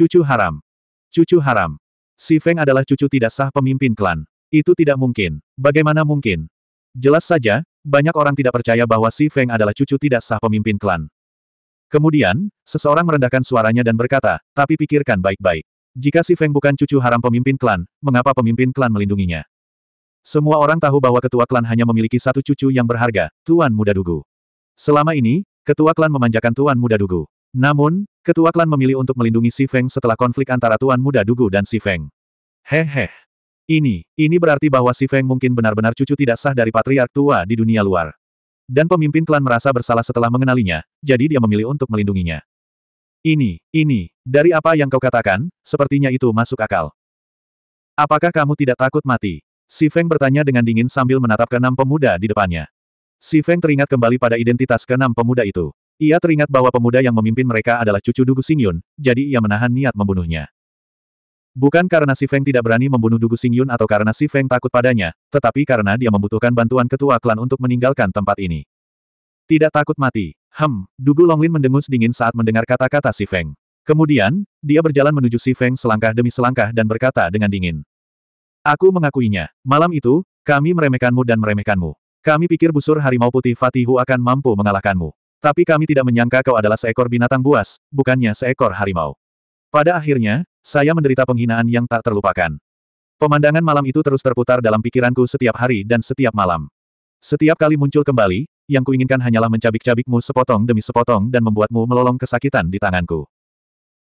Cucu haram. Cucu haram. Si Feng adalah cucu tidak sah pemimpin klan. Itu tidak mungkin. Bagaimana mungkin? Jelas saja, banyak orang tidak percaya bahwa Si Feng adalah cucu tidak sah pemimpin klan. Kemudian, seseorang merendahkan suaranya dan berkata, tapi pikirkan baik-baik. Jika Si Feng bukan cucu haram pemimpin klan, mengapa pemimpin klan melindunginya? Semua orang tahu bahwa ketua klan hanya memiliki satu cucu yang berharga, Tuan Muda Dugu. Selama ini, ketua klan memanjakan Tuan Muda Dugu. Namun, ketua klan memilih untuk melindungi Si Feng setelah konflik antara Tuan Muda Dugu dan Si Feng. Hehe. Ini, ini berarti bahwa Si Feng mungkin benar-benar cucu tidak sah dari patriark tua di dunia luar. Dan pemimpin klan merasa bersalah setelah mengenalinya, jadi dia memilih untuk melindunginya. Ini, ini, dari apa yang kau katakan, sepertinya itu masuk akal. Apakah kamu tidak takut mati? Si Feng bertanya dengan dingin sambil menatap keenam pemuda di depannya. Si Feng teringat kembali pada identitas keenam pemuda itu. Ia teringat bahwa pemuda yang memimpin mereka adalah cucu Dugu Singyun, jadi ia menahan niat membunuhnya. Bukan karena Si Feng tidak berani membunuh Dugu Singyun atau karena Si Feng takut padanya, tetapi karena dia membutuhkan bantuan ketua klan untuk meninggalkan tempat ini. Tidak takut mati. Hem, Dugu Longlin mendengus dingin saat mendengar kata-kata Si Feng. Kemudian, dia berjalan menuju Si Feng selangkah demi selangkah dan berkata dengan dingin. Aku mengakuinya. Malam itu, kami meremehkanmu dan meremehkanmu. Kami pikir busur harimau putih Fatihu akan mampu mengalahkanmu. Tapi kami tidak menyangka kau adalah seekor binatang buas, bukannya seekor harimau. Pada akhirnya, saya menderita penghinaan yang tak terlupakan. Pemandangan malam itu terus terputar dalam pikiranku setiap hari dan setiap malam. Setiap kali muncul kembali, yang kuinginkan hanyalah mencabik-cabikmu sepotong demi sepotong dan membuatmu melolong kesakitan di tanganku.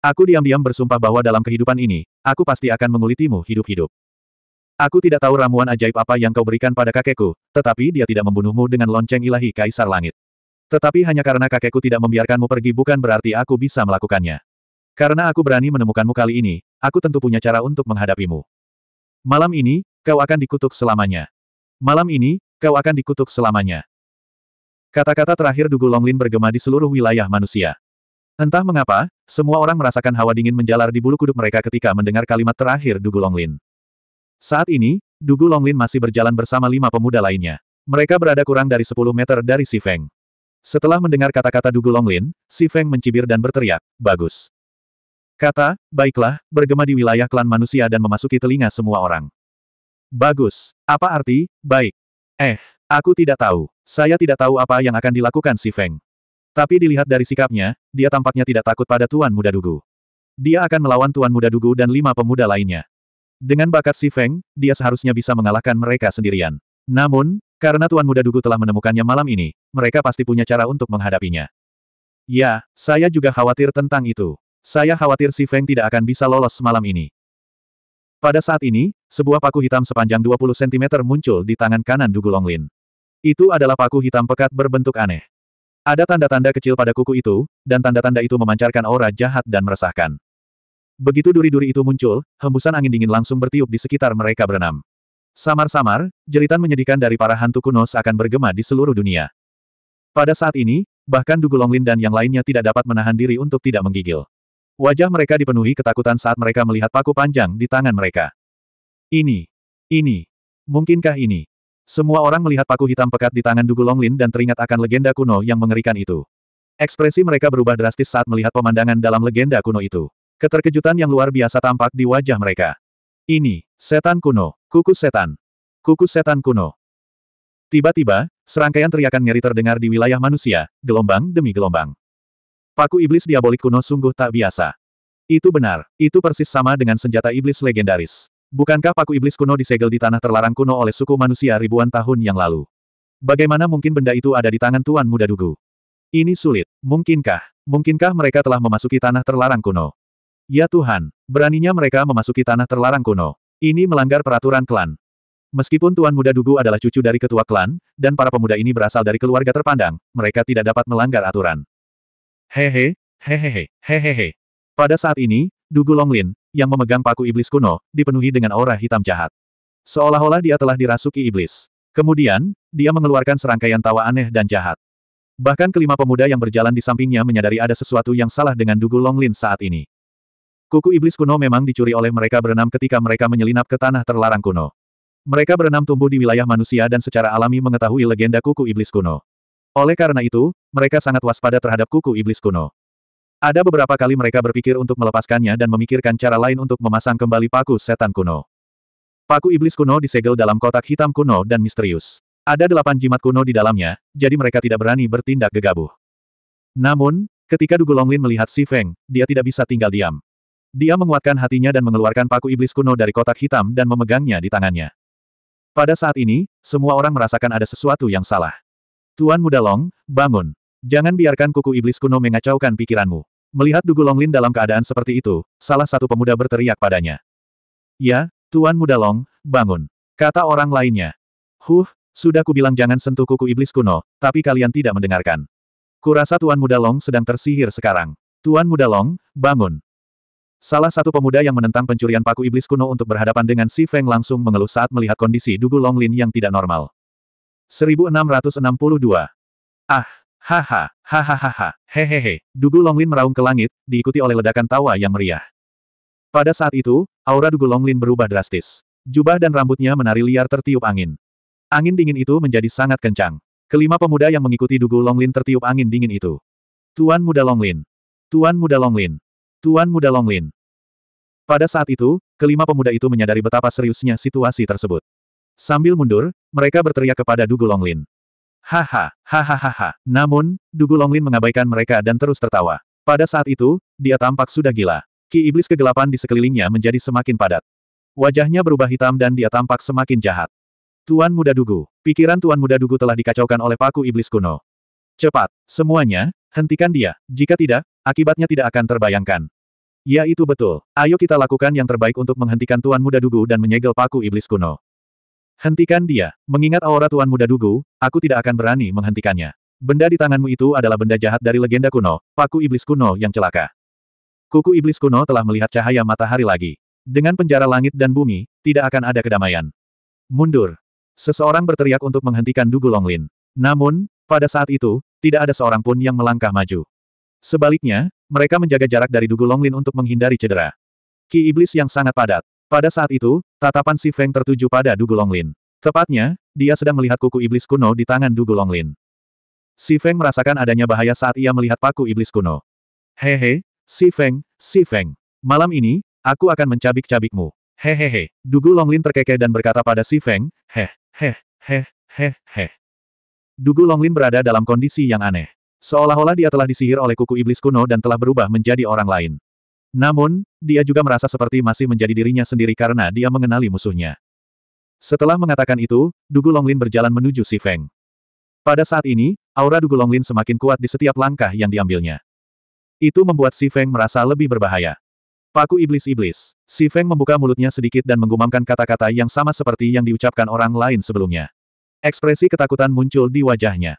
Aku diam-diam bersumpah bahwa dalam kehidupan ini, aku pasti akan mengulitimu hidup-hidup. Aku tidak tahu ramuan ajaib apa yang kau berikan pada kakekku, tetapi dia tidak membunuhmu dengan lonceng ilahi Kaisar Langit. Tetapi hanya karena kakekku tidak membiarkanmu pergi bukan berarti aku bisa melakukannya. Karena aku berani menemukanmu kali ini, aku tentu punya cara untuk menghadapimu. Malam ini, kau akan dikutuk selamanya. Malam ini, kau akan dikutuk selamanya. Kata-kata terakhir Dugu Longlin bergema di seluruh wilayah manusia. Entah mengapa, semua orang merasakan hawa dingin menjalar di bulu kuduk mereka ketika mendengar kalimat terakhir Dugu Longlin. Saat ini, Dugu Longlin masih berjalan bersama lima pemuda lainnya. Mereka berada kurang dari 10 meter dari Si Feng. Setelah mendengar kata-kata Dugu Longlin, Si Feng mencibir dan berteriak, bagus. Kata, baiklah, bergema di wilayah klan manusia dan memasuki telinga semua orang. Bagus. Apa arti, baik? Eh, aku tidak tahu. Saya tidak tahu apa yang akan dilakukan si Feng. Tapi dilihat dari sikapnya, dia tampaknya tidak takut pada Tuan Muda Dugu. Dia akan melawan Tuan Muda Dugu dan lima pemuda lainnya. Dengan bakat si Feng, dia seharusnya bisa mengalahkan mereka sendirian. Namun, karena Tuan Muda Dugu telah menemukannya malam ini, mereka pasti punya cara untuk menghadapinya. Ya, saya juga khawatir tentang itu. Saya khawatir si Feng tidak akan bisa lolos semalam ini. Pada saat ini, sebuah paku hitam sepanjang 20 cm muncul di tangan kanan Dugu Longlin. Itu adalah paku hitam pekat berbentuk aneh. Ada tanda-tanda kecil pada kuku itu, dan tanda-tanda itu memancarkan aura jahat dan meresahkan. Begitu duri-duri itu muncul, hembusan angin dingin langsung bertiup di sekitar mereka berenam. Samar-samar, jeritan menyedihkan dari para hantu kuno seakan bergema di seluruh dunia. Pada saat ini, bahkan Dugu Longlin dan yang lainnya tidak dapat menahan diri untuk tidak menggigil. Wajah mereka dipenuhi ketakutan saat mereka melihat paku panjang di tangan mereka. Ini, ini, mungkinkah ini? Semua orang melihat paku hitam pekat di tangan Dugu Longlin dan teringat akan legenda kuno yang mengerikan itu. Ekspresi mereka berubah drastis saat melihat pemandangan dalam legenda kuno itu. Keterkejutan yang luar biasa tampak di wajah mereka. Ini, setan kuno. Kukus setan. Kukus setan kuno. Tiba-tiba, serangkaian teriakan nyeri terdengar di wilayah manusia, gelombang demi gelombang. Paku iblis diabolik kuno sungguh tak biasa. Itu benar, itu persis sama dengan senjata iblis legendaris. Bukankah paku iblis kuno disegel di tanah terlarang kuno oleh suku manusia ribuan tahun yang lalu? Bagaimana mungkin benda itu ada di tangan Tuan Muda Dugu? Ini sulit. Mungkinkah? Mungkinkah mereka telah memasuki tanah terlarang kuno? Ya Tuhan, beraninya mereka memasuki tanah terlarang kuno. Ini melanggar peraturan klan. Meskipun Tuan Muda Dugu adalah cucu dari ketua klan, dan para pemuda ini berasal dari keluarga terpandang, mereka tidak dapat melanggar aturan. Hehe, hehehe, hehehe. Pada saat ini, Dugu Longlin, yang memegang paku iblis kuno, dipenuhi dengan aura hitam jahat. Seolah-olah dia telah dirasuki iblis. Kemudian, dia mengeluarkan serangkaian tawa aneh dan jahat. Bahkan kelima pemuda yang berjalan di sampingnya menyadari ada sesuatu yang salah dengan Dugu Longlin saat ini. Kuku iblis kuno memang dicuri oleh mereka berenam ketika mereka menyelinap ke tanah terlarang kuno. Mereka berenam tumbuh di wilayah manusia dan secara alami mengetahui legenda kuku iblis kuno. Oleh karena itu, mereka sangat waspada terhadap kuku iblis kuno. Ada beberapa kali mereka berpikir untuk melepaskannya dan memikirkan cara lain untuk memasang kembali paku setan kuno. Paku iblis kuno disegel dalam kotak hitam kuno dan misterius. Ada delapan jimat kuno di dalamnya, jadi mereka tidak berani bertindak gegabah. Namun, ketika Dugu Longlin melihat Si Feng, dia tidak bisa tinggal diam. Dia menguatkan hatinya dan mengeluarkan paku iblis kuno dari kotak hitam dan memegangnya di tangannya. Pada saat ini, semua orang merasakan ada sesuatu yang salah. Tuan Muda Long, bangun. Jangan biarkan kuku iblis kuno mengacaukan pikiranmu. Melihat Dugu Longlin dalam keadaan seperti itu, salah satu pemuda berteriak padanya. Ya, Tuan Muda Long, bangun. Kata orang lainnya. Huh, sudah kubilang jangan sentuh kuku iblis kuno, tapi kalian tidak mendengarkan. Kurasa Tuan Muda Long sedang tersihir sekarang. Tuan Muda Long, bangun. Salah satu pemuda yang menentang pencurian paku iblis kuno untuk berhadapan dengan Si Feng langsung mengeluh saat melihat kondisi Dugu Longlin yang tidak normal. 1662. Ah, haha, hahaha, hehehe, Dugu Longlin meraung ke langit, diikuti oleh ledakan tawa yang meriah. Pada saat itu, aura Dugu Longlin berubah drastis. Jubah dan rambutnya menari liar tertiup angin. Angin dingin itu menjadi sangat kencang. Kelima pemuda yang mengikuti Dugu Longlin tertiup angin dingin itu. Tuan Muda Longlin. Tuan Muda Longlin. Tuan Muda Longlin. Pada saat itu, kelima pemuda itu menyadari betapa seriusnya situasi tersebut. Sambil mundur, mereka berteriak kepada Dugu Longlin. Haha, hahaha. Namun, Dugu Longlin mengabaikan mereka dan terus tertawa. Pada saat itu, dia tampak sudah gila. Ki iblis kegelapan di sekelilingnya menjadi semakin padat. Wajahnya berubah hitam dan dia tampak semakin jahat. Tuan Muda Dugu. Pikiran Tuan Muda Dugu telah dikacaukan oleh paku iblis kuno. Cepat, semuanya, Hentikan dia, jika tidak, akibatnya tidak akan terbayangkan. Ya itu betul, ayo kita lakukan yang terbaik untuk menghentikan Tuan Muda Dugu dan menyegel paku iblis kuno. Hentikan dia, mengingat aura Tuan Muda Dugu, aku tidak akan berani menghentikannya. Benda di tanganmu itu adalah benda jahat dari legenda kuno, paku iblis kuno yang celaka. Kuku iblis kuno telah melihat cahaya matahari lagi. Dengan penjara langit dan bumi, tidak akan ada kedamaian. Mundur. Seseorang berteriak untuk menghentikan Dugu Longlin. Namun, pada saat itu, tidak ada seorang pun yang melangkah maju. Sebaliknya, mereka menjaga jarak dari Dugu Longlin untuk menghindari cedera. Ki iblis yang sangat padat. Pada saat itu, tatapan si Feng tertuju pada Dugu Longlin. Tepatnya, dia sedang melihat kuku iblis kuno di tangan Dugu Longlin. Si Feng merasakan adanya bahaya saat ia melihat paku iblis kuno. Hehe, si Feng, si Feng. Malam ini, aku akan mencabik-cabikmu. Hehehe. Dugu Longlin terkekeh dan berkata pada si Feng, heh, heh, heh, heh, heh. Dugu Longlin berada dalam kondisi yang aneh. Seolah-olah dia telah disihir oleh kuku iblis kuno dan telah berubah menjadi orang lain. Namun, dia juga merasa seperti masih menjadi dirinya sendiri karena dia mengenali musuhnya. Setelah mengatakan itu, Dugu Longlin berjalan menuju Si Feng. Pada saat ini, aura Dugu Longlin semakin kuat di setiap langkah yang diambilnya. Itu membuat Si Feng merasa lebih berbahaya. Paku iblis-iblis. Si Feng membuka mulutnya sedikit dan menggumamkan kata-kata yang sama seperti yang diucapkan orang lain sebelumnya. Ekspresi ketakutan muncul di wajahnya.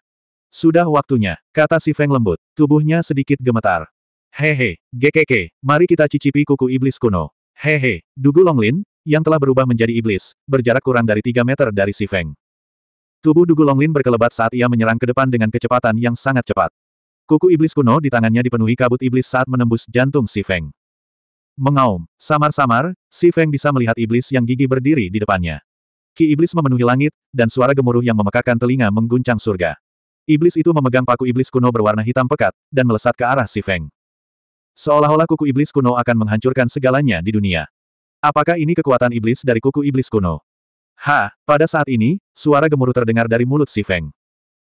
Sudah waktunya, kata si Feng lembut. Tubuhnya sedikit gemetar. Hehe, GKK, mari kita cicipi kuku iblis kuno. Hehe, Dugu Longlin, yang telah berubah menjadi iblis, berjarak kurang dari 3 meter dari si Feng. Tubuh Dugu Longlin berkelebat saat ia menyerang ke depan dengan kecepatan yang sangat cepat. Kuku iblis kuno di tangannya dipenuhi kabut iblis saat menembus jantung si Feng. Mengaum, samar-samar, si Feng bisa melihat iblis yang gigi berdiri di depannya. Ki iblis memenuhi langit, dan suara gemuruh yang memekakan telinga mengguncang surga. Iblis itu memegang paku iblis kuno berwarna hitam pekat, dan melesat ke arah si Feng. Seolah-olah kuku iblis kuno akan menghancurkan segalanya di dunia. Apakah ini kekuatan iblis dari kuku iblis kuno? Ha, pada saat ini, suara gemuruh terdengar dari mulut si Feng.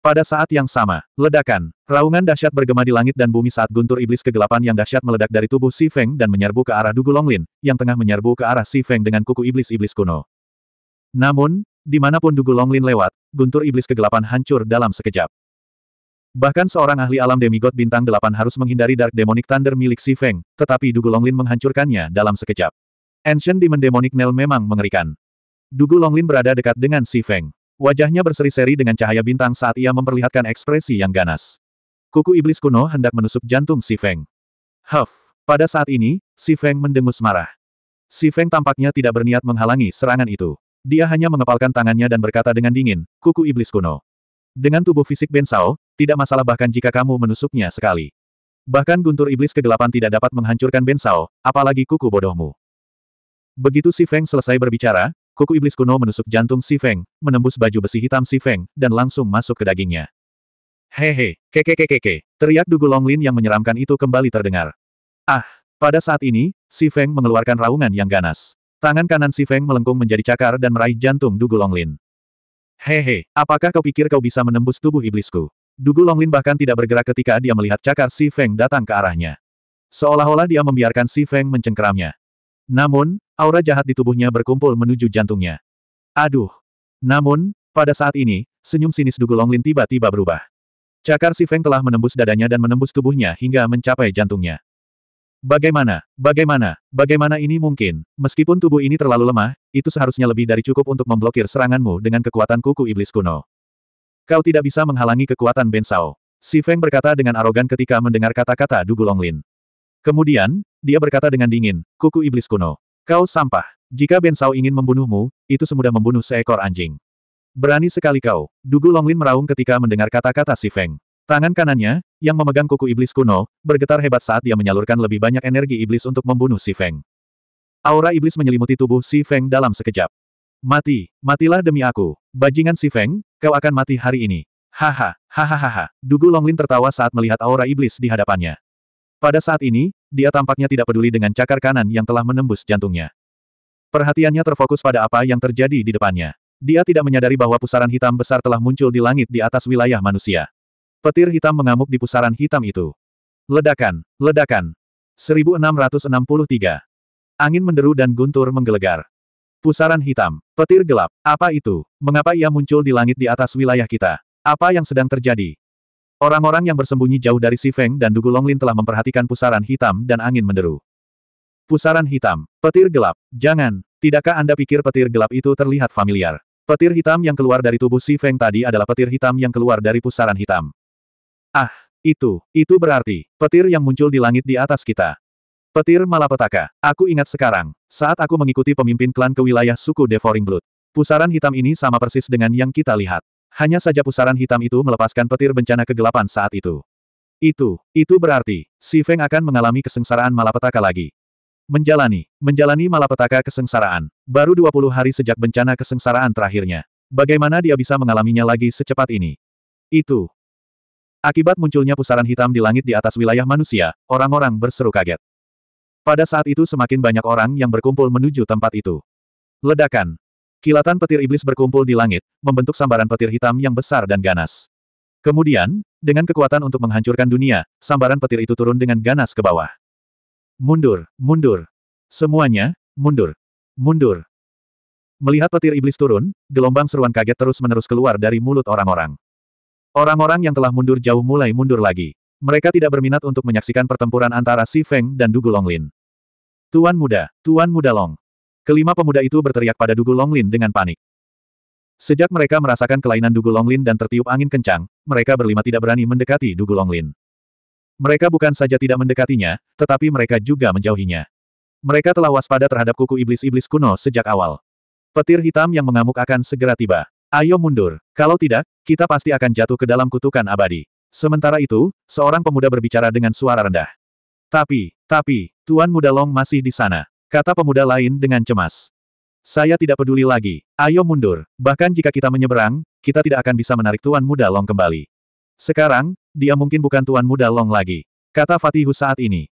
Pada saat yang sama, ledakan, raungan dahsyat bergema di langit dan bumi saat guntur iblis kegelapan yang dahsyat meledak dari tubuh si Feng dan menyerbu ke arah Dugu Longlin, yang tengah menyerbu ke arah si Feng dengan kuku iblis-iblis kuno. Namun, dimanapun Dugu Longlin lewat, guntur iblis kegelapan hancur dalam sekejap. Bahkan seorang ahli alam demigod bintang delapan harus menghindari Dark Demonic Thunder milik Si Feng, tetapi Dugu Longlin menghancurkannya dalam sekejap. Ancient Demon Demonic Nail memang mengerikan. Dugu Longlin berada dekat dengan Si Feng. Wajahnya berseri-seri dengan cahaya bintang saat ia memperlihatkan ekspresi yang ganas. Kuku iblis kuno hendak menusuk jantung Si Feng. Huff! Pada saat ini, Si Feng mendengus marah. Si Feng tampaknya tidak berniat menghalangi serangan itu. Dia hanya mengepalkan tangannya dan berkata dengan dingin, kuku iblis kuno. Dengan tubuh fisik Ben Sao, tidak masalah bahkan jika kamu menusuknya sekali. Bahkan guntur iblis kegelapan tidak dapat menghancurkan Ben Sao, apalagi kuku bodohmu. Begitu Si Feng selesai berbicara, kuku iblis kuno menusuk jantung Si Feng, menembus baju besi hitam Si Feng, dan langsung masuk ke dagingnya. Hehe, kekekekeke, teriak Dugu Longlin yang menyeramkan itu kembali terdengar. Ah, pada saat ini, Si Feng mengeluarkan raungan yang ganas. Tangan kanan Si Feng melengkung menjadi cakar dan meraih jantung Dugu Longlin. Hehe, apakah kau pikir kau bisa menembus tubuh iblisku? Dugu Longlin bahkan tidak bergerak ketika dia melihat cakar Si Feng datang ke arahnya. Seolah-olah dia membiarkan Si Feng mencengkeramnya. Namun, aura jahat di tubuhnya berkumpul menuju jantungnya. Aduh! Namun, pada saat ini, senyum sinis Dugu Longlin tiba-tiba berubah. Cakar Si Feng telah menembus dadanya dan menembus tubuhnya hingga mencapai jantungnya. Bagaimana, bagaimana, bagaimana ini mungkin? Meskipun tubuh ini terlalu lemah, itu seharusnya lebih dari cukup untuk memblokir seranganmu dengan kekuatan kuku iblis kuno. Kau tidak bisa menghalangi kekuatan Ben Sao. Si Feng berkata dengan arogan ketika mendengar kata-kata Du Longlin. Kemudian, dia berkata dengan dingin, kuku iblis kuno. Kau sampah. Jika Ben Sao ingin membunuhmu, itu semudah membunuh seekor anjing. Berani sekali kau. Dugu Longlin meraung ketika mendengar kata-kata si Feng. Tangan kanannya, yang memegang kuku iblis kuno, bergetar hebat saat dia menyalurkan lebih banyak energi iblis untuk membunuh Si Feng. Aura iblis menyelimuti tubuh Si Feng dalam sekejap. Mati, matilah demi aku. Bajingan Si Feng, kau akan mati hari ini. Haha, hahaha. Dugu Longlin tertawa saat melihat aura iblis di hadapannya. Pada saat ini, dia tampaknya tidak peduli dengan cakar kanan yang telah menembus jantungnya. Perhatiannya terfokus pada apa yang terjadi di depannya. Dia tidak menyadari bahwa pusaran hitam besar telah muncul di langit di atas wilayah manusia. Petir hitam mengamuk di pusaran hitam itu. Ledakan, ledakan. 1663. Angin menderu dan guntur menggelegar. Pusaran hitam, petir gelap. Apa itu? Mengapa ia muncul di langit di atas wilayah kita? Apa yang sedang terjadi? Orang-orang yang bersembunyi jauh dari Si Feng dan Dugu Longlin telah memperhatikan pusaran hitam dan angin menderu. Pusaran hitam, petir gelap. Jangan, tidakkah Anda pikir petir gelap itu terlihat familiar? Petir hitam yang keluar dari tubuh Si Feng tadi adalah petir hitam yang keluar dari pusaran hitam. Ah, itu, itu berarti, petir yang muncul di langit di atas kita. Petir malapetaka. Aku ingat sekarang, saat aku mengikuti pemimpin klan ke wilayah suku Devouring Blood. Pusaran hitam ini sama persis dengan yang kita lihat. Hanya saja pusaran hitam itu melepaskan petir bencana kegelapan saat itu. Itu, itu berarti, si Feng akan mengalami kesengsaraan malapetaka lagi. Menjalani, menjalani malapetaka kesengsaraan. Baru 20 hari sejak bencana kesengsaraan terakhirnya. Bagaimana dia bisa mengalaminya lagi secepat ini? Itu, Akibat munculnya pusaran hitam di langit di atas wilayah manusia, orang-orang berseru kaget. Pada saat itu semakin banyak orang yang berkumpul menuju tempat itu. Ledakan. Kilatan petir iblis berkumpul di langit, membentuk sambaran petir hitam yang besar dan ganas. Kemudian, dengan kekuatan untuk menghancurkan dunia, sambaran petir itu turun dengan ganas ke bawah. Mundur, mundur. Semuanya, mundur. Mundur. Melihat petir iblis turun, gelombang seruan kaget terus-menerus keluar dari mulut orang-orang. Orang-orang yang telah mundur jauh mulai mundur lagi. Mereka tidak berminat untuk menyaksikan pertempuran antara Si Feng dan Dugu Longlin. Tuan muda, Tuan muda Long. Kelima pemuda itu berteriak pada Dugu Longlin dengan panik. Sejak mereka merasakan kelainan Dugu Longlin dan tertiup angin kencang, mereka berlima tidak berani mendekati Dugu Longlin. Mereka bukan saja tidak mendekatinya, tetapi mereka juga menjauhinya. Mereka telah waspada terhadap kuku iblis-iblis kuno sejak awal. Petir hitam yang mengamuk akan segera tiba. Ayo mundur. Kalau tidak, kita pasti akan jatuh ke dalam kutukan abadi. Sementara itu, seorang pemuda berbicara dengan suara rendah. Tapi, tapi, Tuan Muda Long masih di sana. Kata pemuda lain dengan cemas. Saya tidak peduli lagi. Ayo mundur. Bahkan jika kita menyeberang, kita tidak akan bisa menarik Tuan Muda Long kembali. Sekarang, dia mungkin bukan Tuan Muda Long lagi. Kata Fatihu saat ini.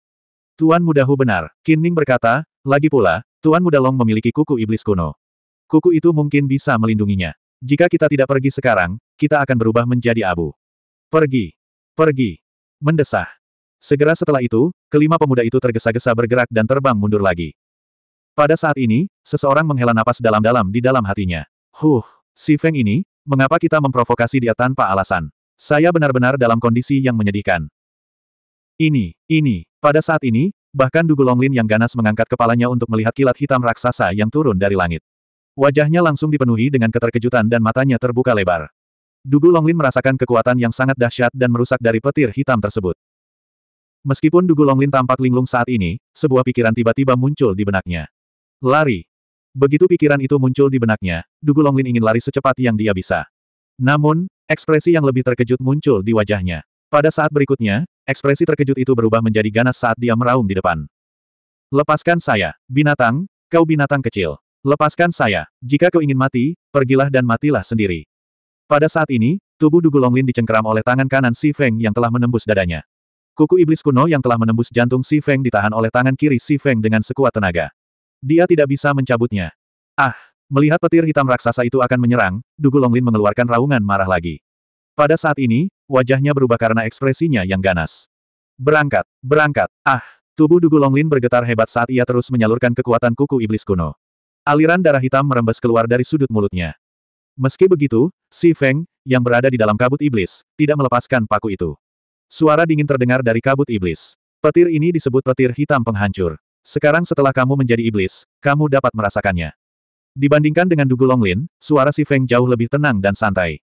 Tuan Muda Hu benar. Kinning berkata, lagi pula, Tuan Muda Long memiliki kuku iblis kuno. Kuku itu mungkin bisa melindunginya. Jika kita tidak pergi sekarang, kita akan berubah menjadi abu. Pergi! Pergi! Mendesah! Segera setelah itu, kelima pemuda itu tergesa-gesa bergerak dan terbang mundur lagi. Pada saat ini, seseorang menghela napas dalam-dalam di dalam hatinya. Huh, si Feng ini, mengapa kita memprovokasi dia tanpa alasan? Saya benar-benar dalam kondisi yang menyedihkan. Ini, ini, pada saat ini, bahkan Dugu Longlin yang ganas mengangkat kepalanya untuk melihat kilat hitam raksasa yang turun dari langit. Wajahnya langsung dipenuhi dengan keterkejutan dan matanya terbuka lebar. Dugu Longlin merasakan kekuatan yang sangat dahsyat dan merusak dari petir hitam tersebut. Meskipun Dugu Longlin tampak linglung saat ini, sebuah pikiran tiba-tiba muncul di benaknya. Lari. Begitu pikiran itu muncul di benaknya, Dugu Longlin ingin lari secepat yang dia bisa. Namun, ekspresi yang lebih terkejut muncul di wajahnya. Pada saat berikutnya, ekspresi terkejut itu berubah menjadi ganas saat dia meraung di depan. Lepaskan saya, binatang, kau binatang kecil. Lepaskan saya. Jika kau ingin mati, pergilah dan matilah sendiri. Pada saat ini, tubuh Dugu Longlin dicengkeram oleh tangan kanan Si Feng yang telah menembus dadanya. Kuku iblis kuno yang telah menembus jantung Si Feng ditahan oleh tangan kiri Si Feng dengan sekuat tenaga. Dia tidak bisa mencabutnya. Ah! Melihat petir hitam raksasa itu akan menyerang, Dugu Longlin mengeluarkan raungan marah lagi. Pada saat ini, wajahnya berubah karena ekspresinya yang ganas. Berangkat, berangkat, ah! Tubuh Dugu Longlin bergetar hebat saat ia terus menyalurkan kekuatan kuku iblis kuno. Aliran darah hitam merembes keluar dari sudut mulutnya. Meski begitu, Si Feng, yang berada di dalam kabut iblis, tidak melepaskan paku itu. Suara dingin terdengar dari kabut iblis. Petir ini disebut petir hitam penghancur. Sekarang setelah kamu menjadi iblis, kamu dapat merasakannya. Dibandingkan dengan Dugu Longlin, suara Si Feng jauh lebih tenang dan santai.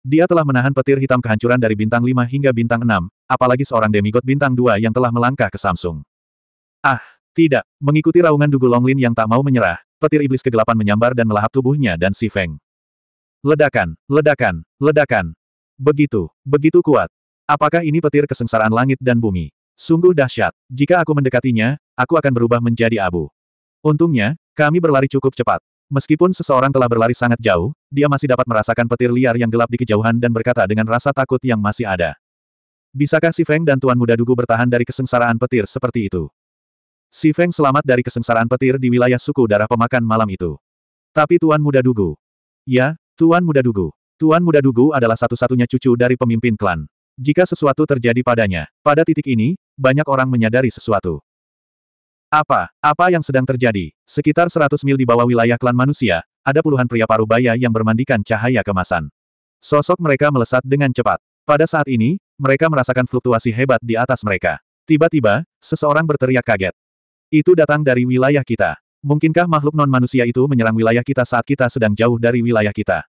Dia telah menahan petir hitam kehancuran dari bintang 5 hingga bintang 6, apalagi seorang demigod bintang 2 yang telah melangkah ke Samsung. Ah! Tidak, mengikuti raungan Dugu Longlin yang tak mau menyerah, petir iblis kegelapan menyambar dan melahap tubuhnya dan si Feng. Ledakan, ledakan, ledakan. Begitu, begitu kuat. Apakah ini petir kesengsaraan langit dan bumi? Sungguh dahsyat. Jika aku mendekatinya, aku akan berubah menjadi abu. Untungnya, kami berlari cukup cepat. Meskipun seseorang telah berlari sangat jauh, dia masih dapat merasakan petir liar yang gelap di kejauhan dan berkata dengan rasa takut yang masih ada. Bisakah si Feng dan Tuan Muda Dugu bertahan dari kesengsaraan petir seperti itu? Si Feng selamat dari kesengsaraan petir di wilayah suku darah pemakan malam itu. Tapi Tuan Muda Dugu. Ya, Tuan Muda Dugu. Tuan Muda Dugu adalah satu-satunya cucu dari pemimpin klan. Jika sesuatu terjadi padanya, pada titik ini, banyak orang menyadari sesuatu. Apa? Apa yang sedang terjadi? Sekitar 100 mil di bawah wilayah klan manusia, ada puluhan pria parubaya yang bermandikan cahaya kemasan. Sosok mereka melesat dengan cepat. Pada saat ini, mereka merasakan fluktuasi hebat di atas mereka. Tiba-tiba, seseorang berteriak kaget. Itu datang dari wilayah kita. Mungkinkah makhluk non-manusia itu menyerang wilayah kita saat kita sedang jauh dari wilayah kita?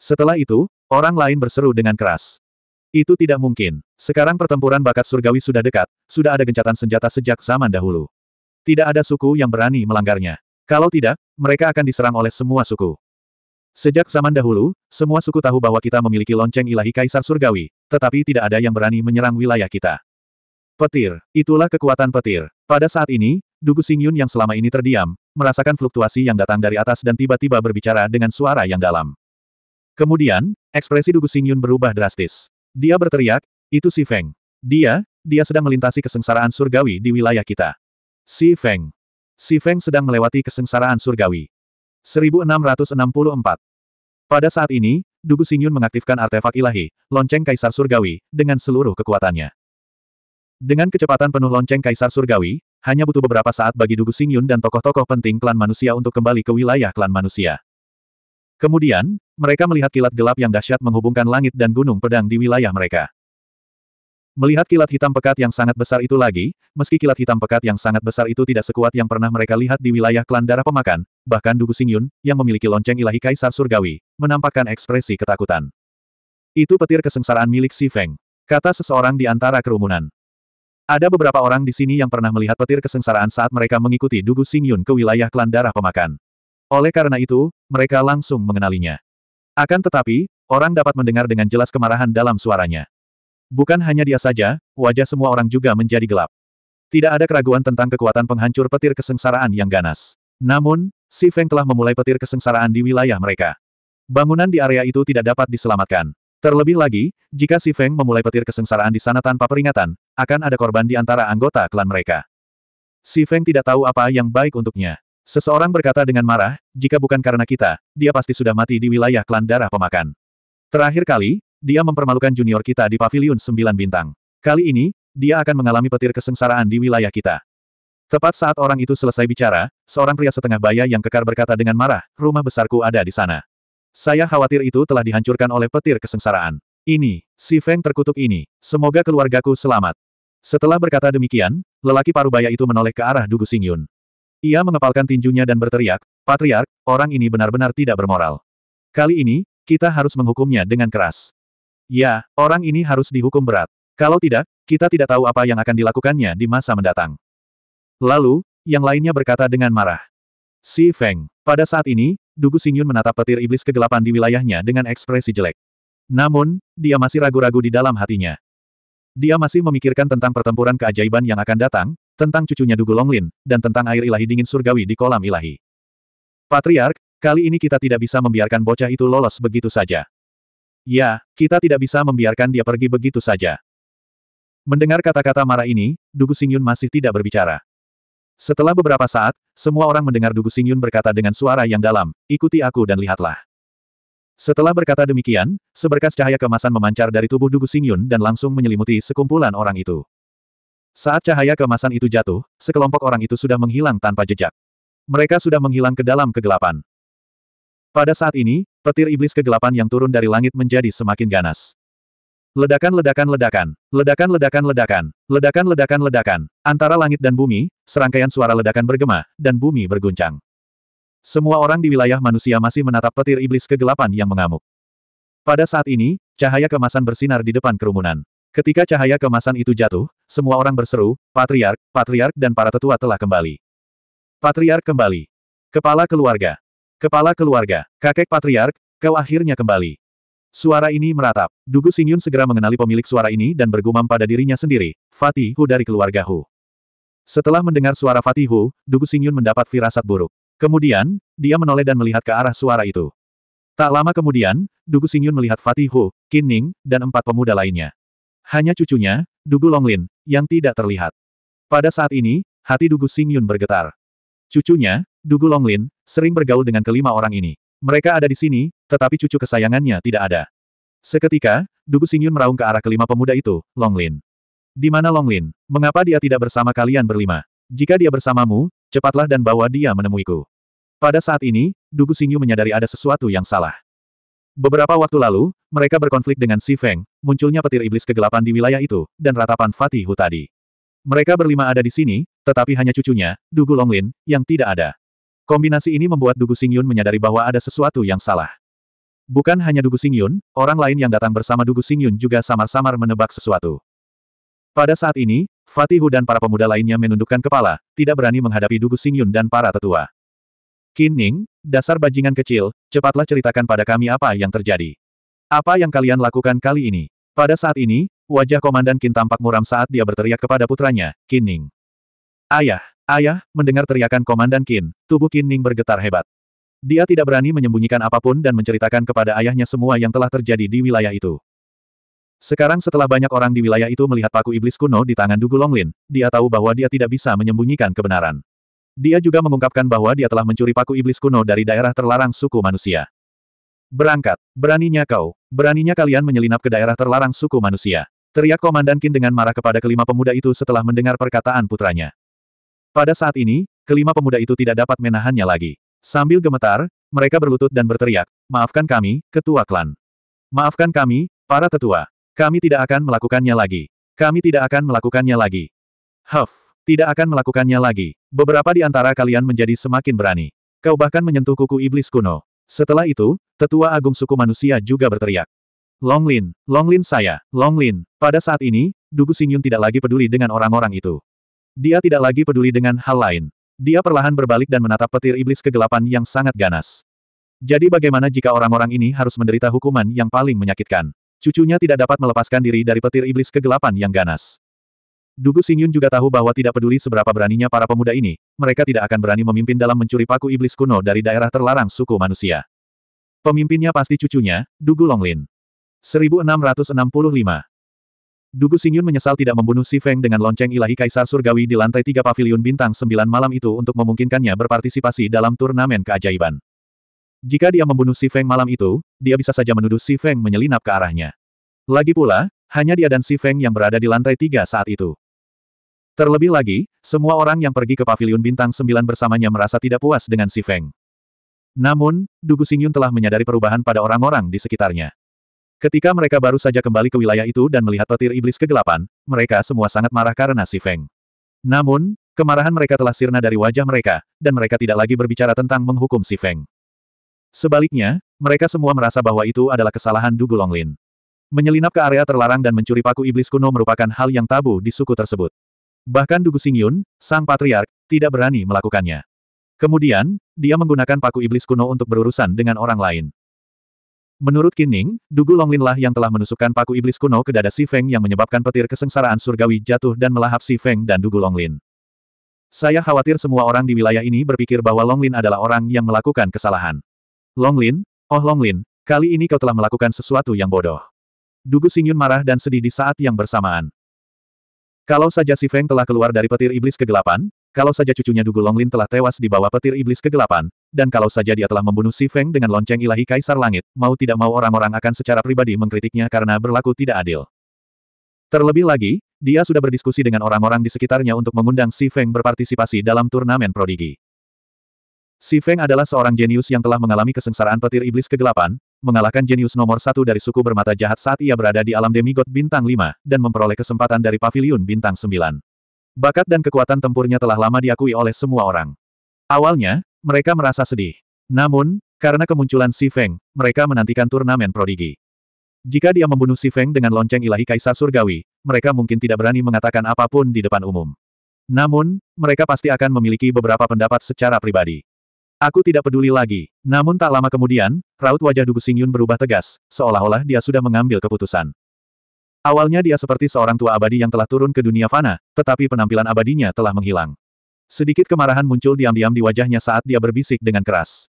Setelah itu, orang lain berseru dengan keras. Itu tidak mungkin. Sekarang pertempuran bakat surgawi sudah dekat, sudah ada gencatan senjata sejak zaman dahulu. Tidak ada suku yang berani melanggarnya. Kalau tidak, mereka akan diserang oleh semua suku. Sejak zaman dahulu, semua suku tahu bahwa kita memiliki lonceng ilahi kaisar surgawi, tetapi tidak ada yang berani menyerang wilayah kita. Petir, itulah kekuatan petir. Pada saat ini, Dugu Xingyun yang selama ini terdiam, merasakan fluktuasi yang datang dari atas dan tiba-tiba berbicara dengan suara yang dalam. Kemudian, ekspresi Dugu Xingyun berubah drastis. Dia berteriak, itu si Feng. Dia, dia sedang melintasi kesengsaraan surgawi di wilayah kita. Si Feng. Si Feng sedang melewati kesengsaraan surgawi. 1664. Pada saat ini, Dugu Xingyun mengaktifkan artefak ilahi, lonceng kaisar surgawi, dengan seluruh kekuatannya. Dengan kecepatan penuh lonceng kaisar surgawi, hanya butuh beberapa saat bagi Dugu Singyun dan tokoh-tokoh penting klan manusia untuk kembali ke wilayah klan manusia. Kemudian, mereka melihat kilat gelap yang dahsyat menghubungkan langit dan gunung pedang di wilayah mereka. Melihat kilat hitam pekat yang sangat besar itu lagi, meski kilat hitam pekat yang sangat besar itu tidak sekuat yang pernah mereka lihat di wilayah klan darah pemakan, bahkan Dugu Singyun, yang memiliki lonceng ilahi Kaisar Surgawi, menampakkan ekspresi ketakutan. Itu petir kesengsaraan milik Si Feng, kata seseorang di antara kerumunan. Ada beberapa orang di sini yang pernah melihat petir kesengsaraan saat mereka mengikuti Dugu Xingyun ke wilayah klan darah pemakan. Oleh karena itu, mereka langsung mengenalinya. Akan tetapi, orang dapat mendengar dengan jelas kemarahan dalam suaranya. Bukan hanya dia saja, wajah semua orang juga menjadi gelap. Tidak ada keraguan tentang kekuatan penghancur petir kesengsaraan yang ganas. Namun, Si Feng telah memulai petir kesengsaraan di wilayah mereka. Bangunan di area itu tidak dapat diselamatkan. Terlebih lagi, jika si Feng memulai petir kesengsaraan di sana tanpa peringatan, akan ada korban di antara anggota klan mereka. Si Feng tidak tahu apa yang baik untuknya. Seseorang berkata dengan marah, jika bukan karena kita, dia pasti sudah mati di wilayah klan darah pemakan. Terakhir kali, dia mempermalukan junior kita di paviliun Sembilan bintang. Kali ini, dia akan mengalami petir kesengsaraan di wilayah kita. Tepat saat orang itu selesai bicara, seorang pria setengah baya yang kekar berkata dengan marah, rumah besarku ada di sana. Saya khawatir itu telah dihancurkan oleh petir kesengsaraan. Ini, si Feng terkutuk ini. Semoga keluargaku selamat. Setelah berkata demikian, lelaki parubaya itu menoleh ke arah Dugu Singyun. Ia mengepalkan tinjunya dan berteriak, Patriark, orang ini benar-benar tidak bermoral. Kali ini, kita harus menghukumnya dengan keras. Ya, orang ini harus dihukum berat. Kalau tidak, kita tidak tahu apa yang akan dilakukannya di masa mendatang. Lalu, yang lainnya berkata dengan marah. Si Feng, pada saat ini, Dugu Xingyun menatap petir iblis kegelapan di wilayahnya dengan ekspresi jelek. Namun, dia masih ragu-ragu di dalam hatinya. Dia masih memikirkan tentang pertempuran keajaiban yang akan datang, tentang cucunya Dugu Longlin, dan tentang air ilahi dingin surgawi di kolam ilahi. Patriark, kali ini kita tidak bisa membiarkan bocah itu lolos begitu saja. Ya, kita tidak bisa membiarkan dia pergi begitu saja. Mendengar kata-kata marah ini, Dugu Xingyun masih tidak berbicara. Setelah beberapa saat, semua orang mendengar Dugu Xingyun berkata dengan suara yang dalam, ikuti aku dan lihatlah. Setelah berkata demikian, seberkas cahaya kemasan memancar dari tubuh Dugu Xingyun dan langsung menyelimuti sekumpulan orang itu. Saat cahaya kemasan itu jatuh, sekelompok orang itu sudah menghilang tanpa jejak. Mereka sudah menghilang ke dalam kegelapan. Pada saat ini, petir iblis kegelapan yang turun dari langit menjadi semakin ganas. Ledakan ledakan ledakan, ledakan ledakan ledakan, ledakan ledakan ledakan, antara langit dan bumi, serangkaian suara ledakan bergema, dan bumi berguncang. Semua orang di wilayah manusia masih menatap petir iblis kegelapan yang mengamuk. Pada saat ini, cahaya kemasan bersinar di depan kerumunan. Ketika cahaya kemasan itu jatuh, semua orang berseru, Patriark, Patriark dan para tetua telah kembali. Patriark kembali. Kepala keluarga. Kepala keluarga, kakek Patriark, kau akhirnya kembali. Suara ini meratap. Dugu Xingyun segera mengenali pemilik suara ini dan bergumam pada dirinya sendiri, Fatih Hu dari keluarga Hu. Setelah mendengar suara Fatih Hu, Dugu Xingyun mendapat firasat buruk. Kemudian, dia menoleh dan melihat ke arah suara itu. Tak lama kemudian, Dugu Xingyun melihat Fatih Hu, Qin Ning, dan empat pemuda lainnya. Hanya cucunya, Dugu Longlin, yang tidak terlihat. Pada saat ini, hati Dugu Xingyun bergetar. Cucunya, Dugu Longlin, sering bergaul dengan kelima orang ini. Mereka ada di sini, tetapi cucu kesayangannya tidak ada. Seketika, Dugu Singyun meraung ke arah kelima pemuda itu, Longlin. Di mana Longlin? Mengapa dia tidak bersama kalian berlima? Jika dia bersamamu, cepatlah dan bawa dia menemuiku. Pada saat ini, Dugu Singyun menyadari ada sesuatu yang salah. Beberapa waktu lalu, mereka berkonflik dengan Si Feng, munculnya petir iblis kegelapan di wilayah itu, dan ratapan Fatih Hu tadi. Mereka berlima ada di sini, tetapi hanya cucunya, Dugu Longlin, yang tidak ada. Kombinasi ini membuat Dugu Singyun menyadari bahwa ada sesuatu yang salah. Bukan hanya Dugu Singyun, orang lain yang datang bersama Dugu Singyun juga samar-samar menebak sesuatu. Pada saat ini, Fatihu dan para pemuda lainnya menundukkan kepala, tidak berani menghadapi Dugu Singyun dan para tetua. Kining, dasar bajingan kecil, cepatlah ceritakan pada kami apa yang terjadi. Apa yang kalian lakukan kali ini? Pada saat ini, wajah Komandan Qin tampak muram saat dia berteriak kepada putranya, Kining. Ayah, ayah, mendengar teriakan Komandan Qin, tubuh Kining bergetar hebat. Dia tidak berani menyembunyikan apapun dan menceritakan kepada ayahnya semua yang telah terjadi di wilayah itu. Sekarang setelah banyak orang di wilayah itu melihat paku iblis kuno di tangan Dugu Longlin, dia tahu bahwa dia tidak bisa menyembunyikan kebenaran. Dia juga mengungkapkan bahwa dia telah mencuri paku iblis kuno dari daerah terlarang suku manusia. Berangkat, beraninya kau, beraninya kalian menyelinap ke daerah terlarang suku manusia. Teriak Komandan Qin dengan marah kepada kelima pemuda itu setelah mendengar perkataan putranya. Pada saat ini, kelima pemuda itu tidak dapat menahannya lagi. Sambil gemetar, mereka berlutut dan berteriak, maafkan kami, ketua klan. Maafkan kami, para tetua. Kami tidak akan melakukannya lagi. Kami tidak akan melakukannya lagi. Huff, tidak akan melakukannya lagi. Beberapa di antara kalian menjadi semakin berani. Kau bahkan menyentuh kuku iblis kuno. Setelah itu, tetua agung suku manusia juga berteriak. Longlin, Longlin saya, Longlin. Pada saat ini, Dugu Singyun tidak lagi peduli dengan orang-orang itu. Dia tidak lagi peduli dengan hal lain. Dia perlahan berbalik dan menatap petir iblis kegelapan yang sangat ganas. Jadi bagaimana jika orang-orang ini harus menderita hukuman yang paling menyakitkan? Cucunya tidak dapat melepaskan diri dari petir iblis kegelapan yang ganas. Dugu Xingyun juga tahu bahwa tidak peduli seberapa beraninya para pemuda ini, mereka tidak akan berani memimpin dalam mencuri paku iblis kuno dari daerah terlarang suku manusia. Pemimpinnya pasti cucunya, Dugu Longlin. 1665 Dugu Xingyun menyesal tidak membunuh Si Feng dengan lonceng ilahi Kaisar Surgawi di lantai tiga paviliun bintang sembilan malam itu untuk memungkinkannya berpartisipasi dalam turnamen keajaiban. Jika dia membunuh Si Feng malam itu, dia bisa saja menuduh Si Feng menyelinap ke arahnya. Lagi pula, hanya dia dan Si Feng yang berada di lantai tiga saat itu. Terlebih lagi, semua orang yang pergi ke paviliun bintang sembilan bersamanya merasa tidak puas dengan Si Feng. Namun, Dugu Xingyun telah menyadari perubahan pada orang-orang di sekitarnya. Ketika mereka baru saja kembali ke wilayah itu dan melihat petir iblis kegelapan, mereka semua sangat marah karena si Feng. Namun, kemarahan mereka telah sirna dari wajah mereka, dan mereka tidak lagi berbicara tentang menghukum si Feng. Sebaliknya, mereka semua merasa bahwa itu adalah kesalahan Dugu Longlin. Menyelinap ke area terlarang dan mencuri paku iblis kuno merupakan hal yang tabu di suku tersebut. Bahkan Dugu Xingyun, sang patriark, tidak berani melakukannya. Kemudian, dia menggunakan paku iblis kuno untuk berurusan dengan orang lain. Menurut Kinning, Dugu Longlin lah yang telah menusukkan paku iblis kuno ke dada Si Feng yang menyebabkan petir kesengsaraan surgawi jatuh dan melahap Si Feng dan Dugu Longlin. Saya khawatir semua orang di wilayah ini berpikir bahwa Longlin adalah orang yang melakukan kesalahan. Longlin, oh Longlin, kali ini kau telah melakukan sesuatu yang bodoh. Dugu Singyun marah dan sedih di saat yang bersamaan. Kalau saja Si Feng telah keluar dari petir iblis kegelapan, kalau saja cucunya Dugu Longlin telah tewas di bawah petir iblis kegelapan, dan kalau saja dia telah membunuh Si Feng dengan lonceng ilahi Kaisar Langit, mau tidak mau orang-orang akan secara pribadi mengkritiknya karena berlaku tidak adil. Terlebih lagi, dia sudah berdiskusi dengan orang-orang di sekitarnya untuk mengundang Si Feng berpartisipasi dalam turnamen prodigi. Si Feng adalah seorang jenius yang telah mengalami kesengsaraan petir iblis kegelapan, mengalahkan jenius nomor satu dari suku bermata jahat saat ia berada di alam demigod bintang 5, dan memperoleh kesempatan dari paviliun bintang 9. Bakat dan kekuatan tempurnya telah lama diakui oleh semua orang. Awalnya, mereka merasa sedih. Namun, karena kemunculan Si Feng, mereka menantikan turnamen prodigi. Jika dia membunuh Si Feng dengan lonceng ilahi kaisar surgawi, mereka mungkin tidak berani mengatakan apapun di depan umum. Namun, mereka pasti akan memiliki beberapa pendapat secara pribadi. Aku tidak peduli lagi. Namun tak lama kemudian, raut wajah Dugu Singyun berubah tegas, seolah-olah dia sudah mengambil keputusan. Awalnya dia seperti seorang tua abadi yang telah turun ke dunia fana, tetapi penampilan abadinya telah menghilang. Sedikit kemarahan muncul diam-diam di wajahnya saat dia berbisik dengan keras.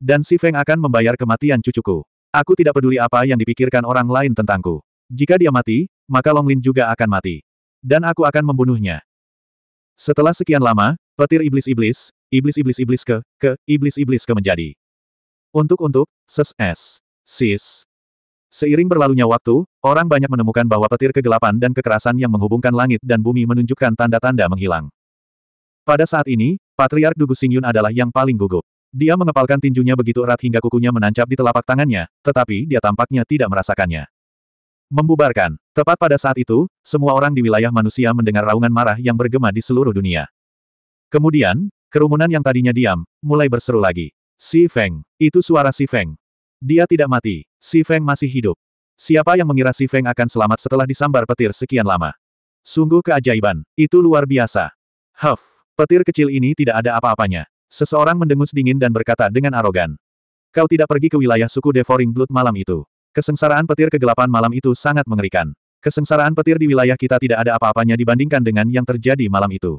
Dan si Feng akan membayar kematian cucuku. Aku tidak peduli apa yang dipikirkan orang lain tentangku. Jika dia mati, maka Long Lin juga akan mati. Dan aku akan membunuhnya. Setelah sekian lama, petir iblis-iblis, iblis-iblis-iblis ke, ke, iblis-iblis ke menjadi. Untuk-untuk, ses-es, sis, Seiring berlalunya waktu, orang banyak menemukan bahwa petir kegelapan dan kekerasan yang menghubungkan langit dan bumi menunjukkan tanda-tanda menghilang. Pada saat ini, Patriark Dugu Singyun adalah yang paling gugup. Dia mengepalkan tinjunya begitu erat hingga kukunya menancap di telapak tangannya, tetapi dia tampaknya tidak merasakannya. Membubarkan. Tepat pada saat itu, semua orang di wilayah manusia mendengar raungan marah yang bergema di seluruh dunia. Kemudian, kerumunan yang tadinya diam, mulai berseru lagi. Si Feng. Itu suara Si Feng. Dia tidak mati, Si Feng masih hidup. Siapa yang mengira Si Feng akan selamat setelah disambar petir sekian lama? Sungguh keajaiban, itu luar biasa. Huff, petir kecil ini tidak ada apa-apanya. Seseorang mendengus dingin dan berkata dengan arogan. Kau tidak pergi ke wilayah suku Devouring Blood malam itu. Kesengsaraan petir kegelapan malam itu sangat mengerikan. Kesengsaraan petir di wilayah kita tidak ada apa-apanya dibandingkan dengan yang terjadi malam itu.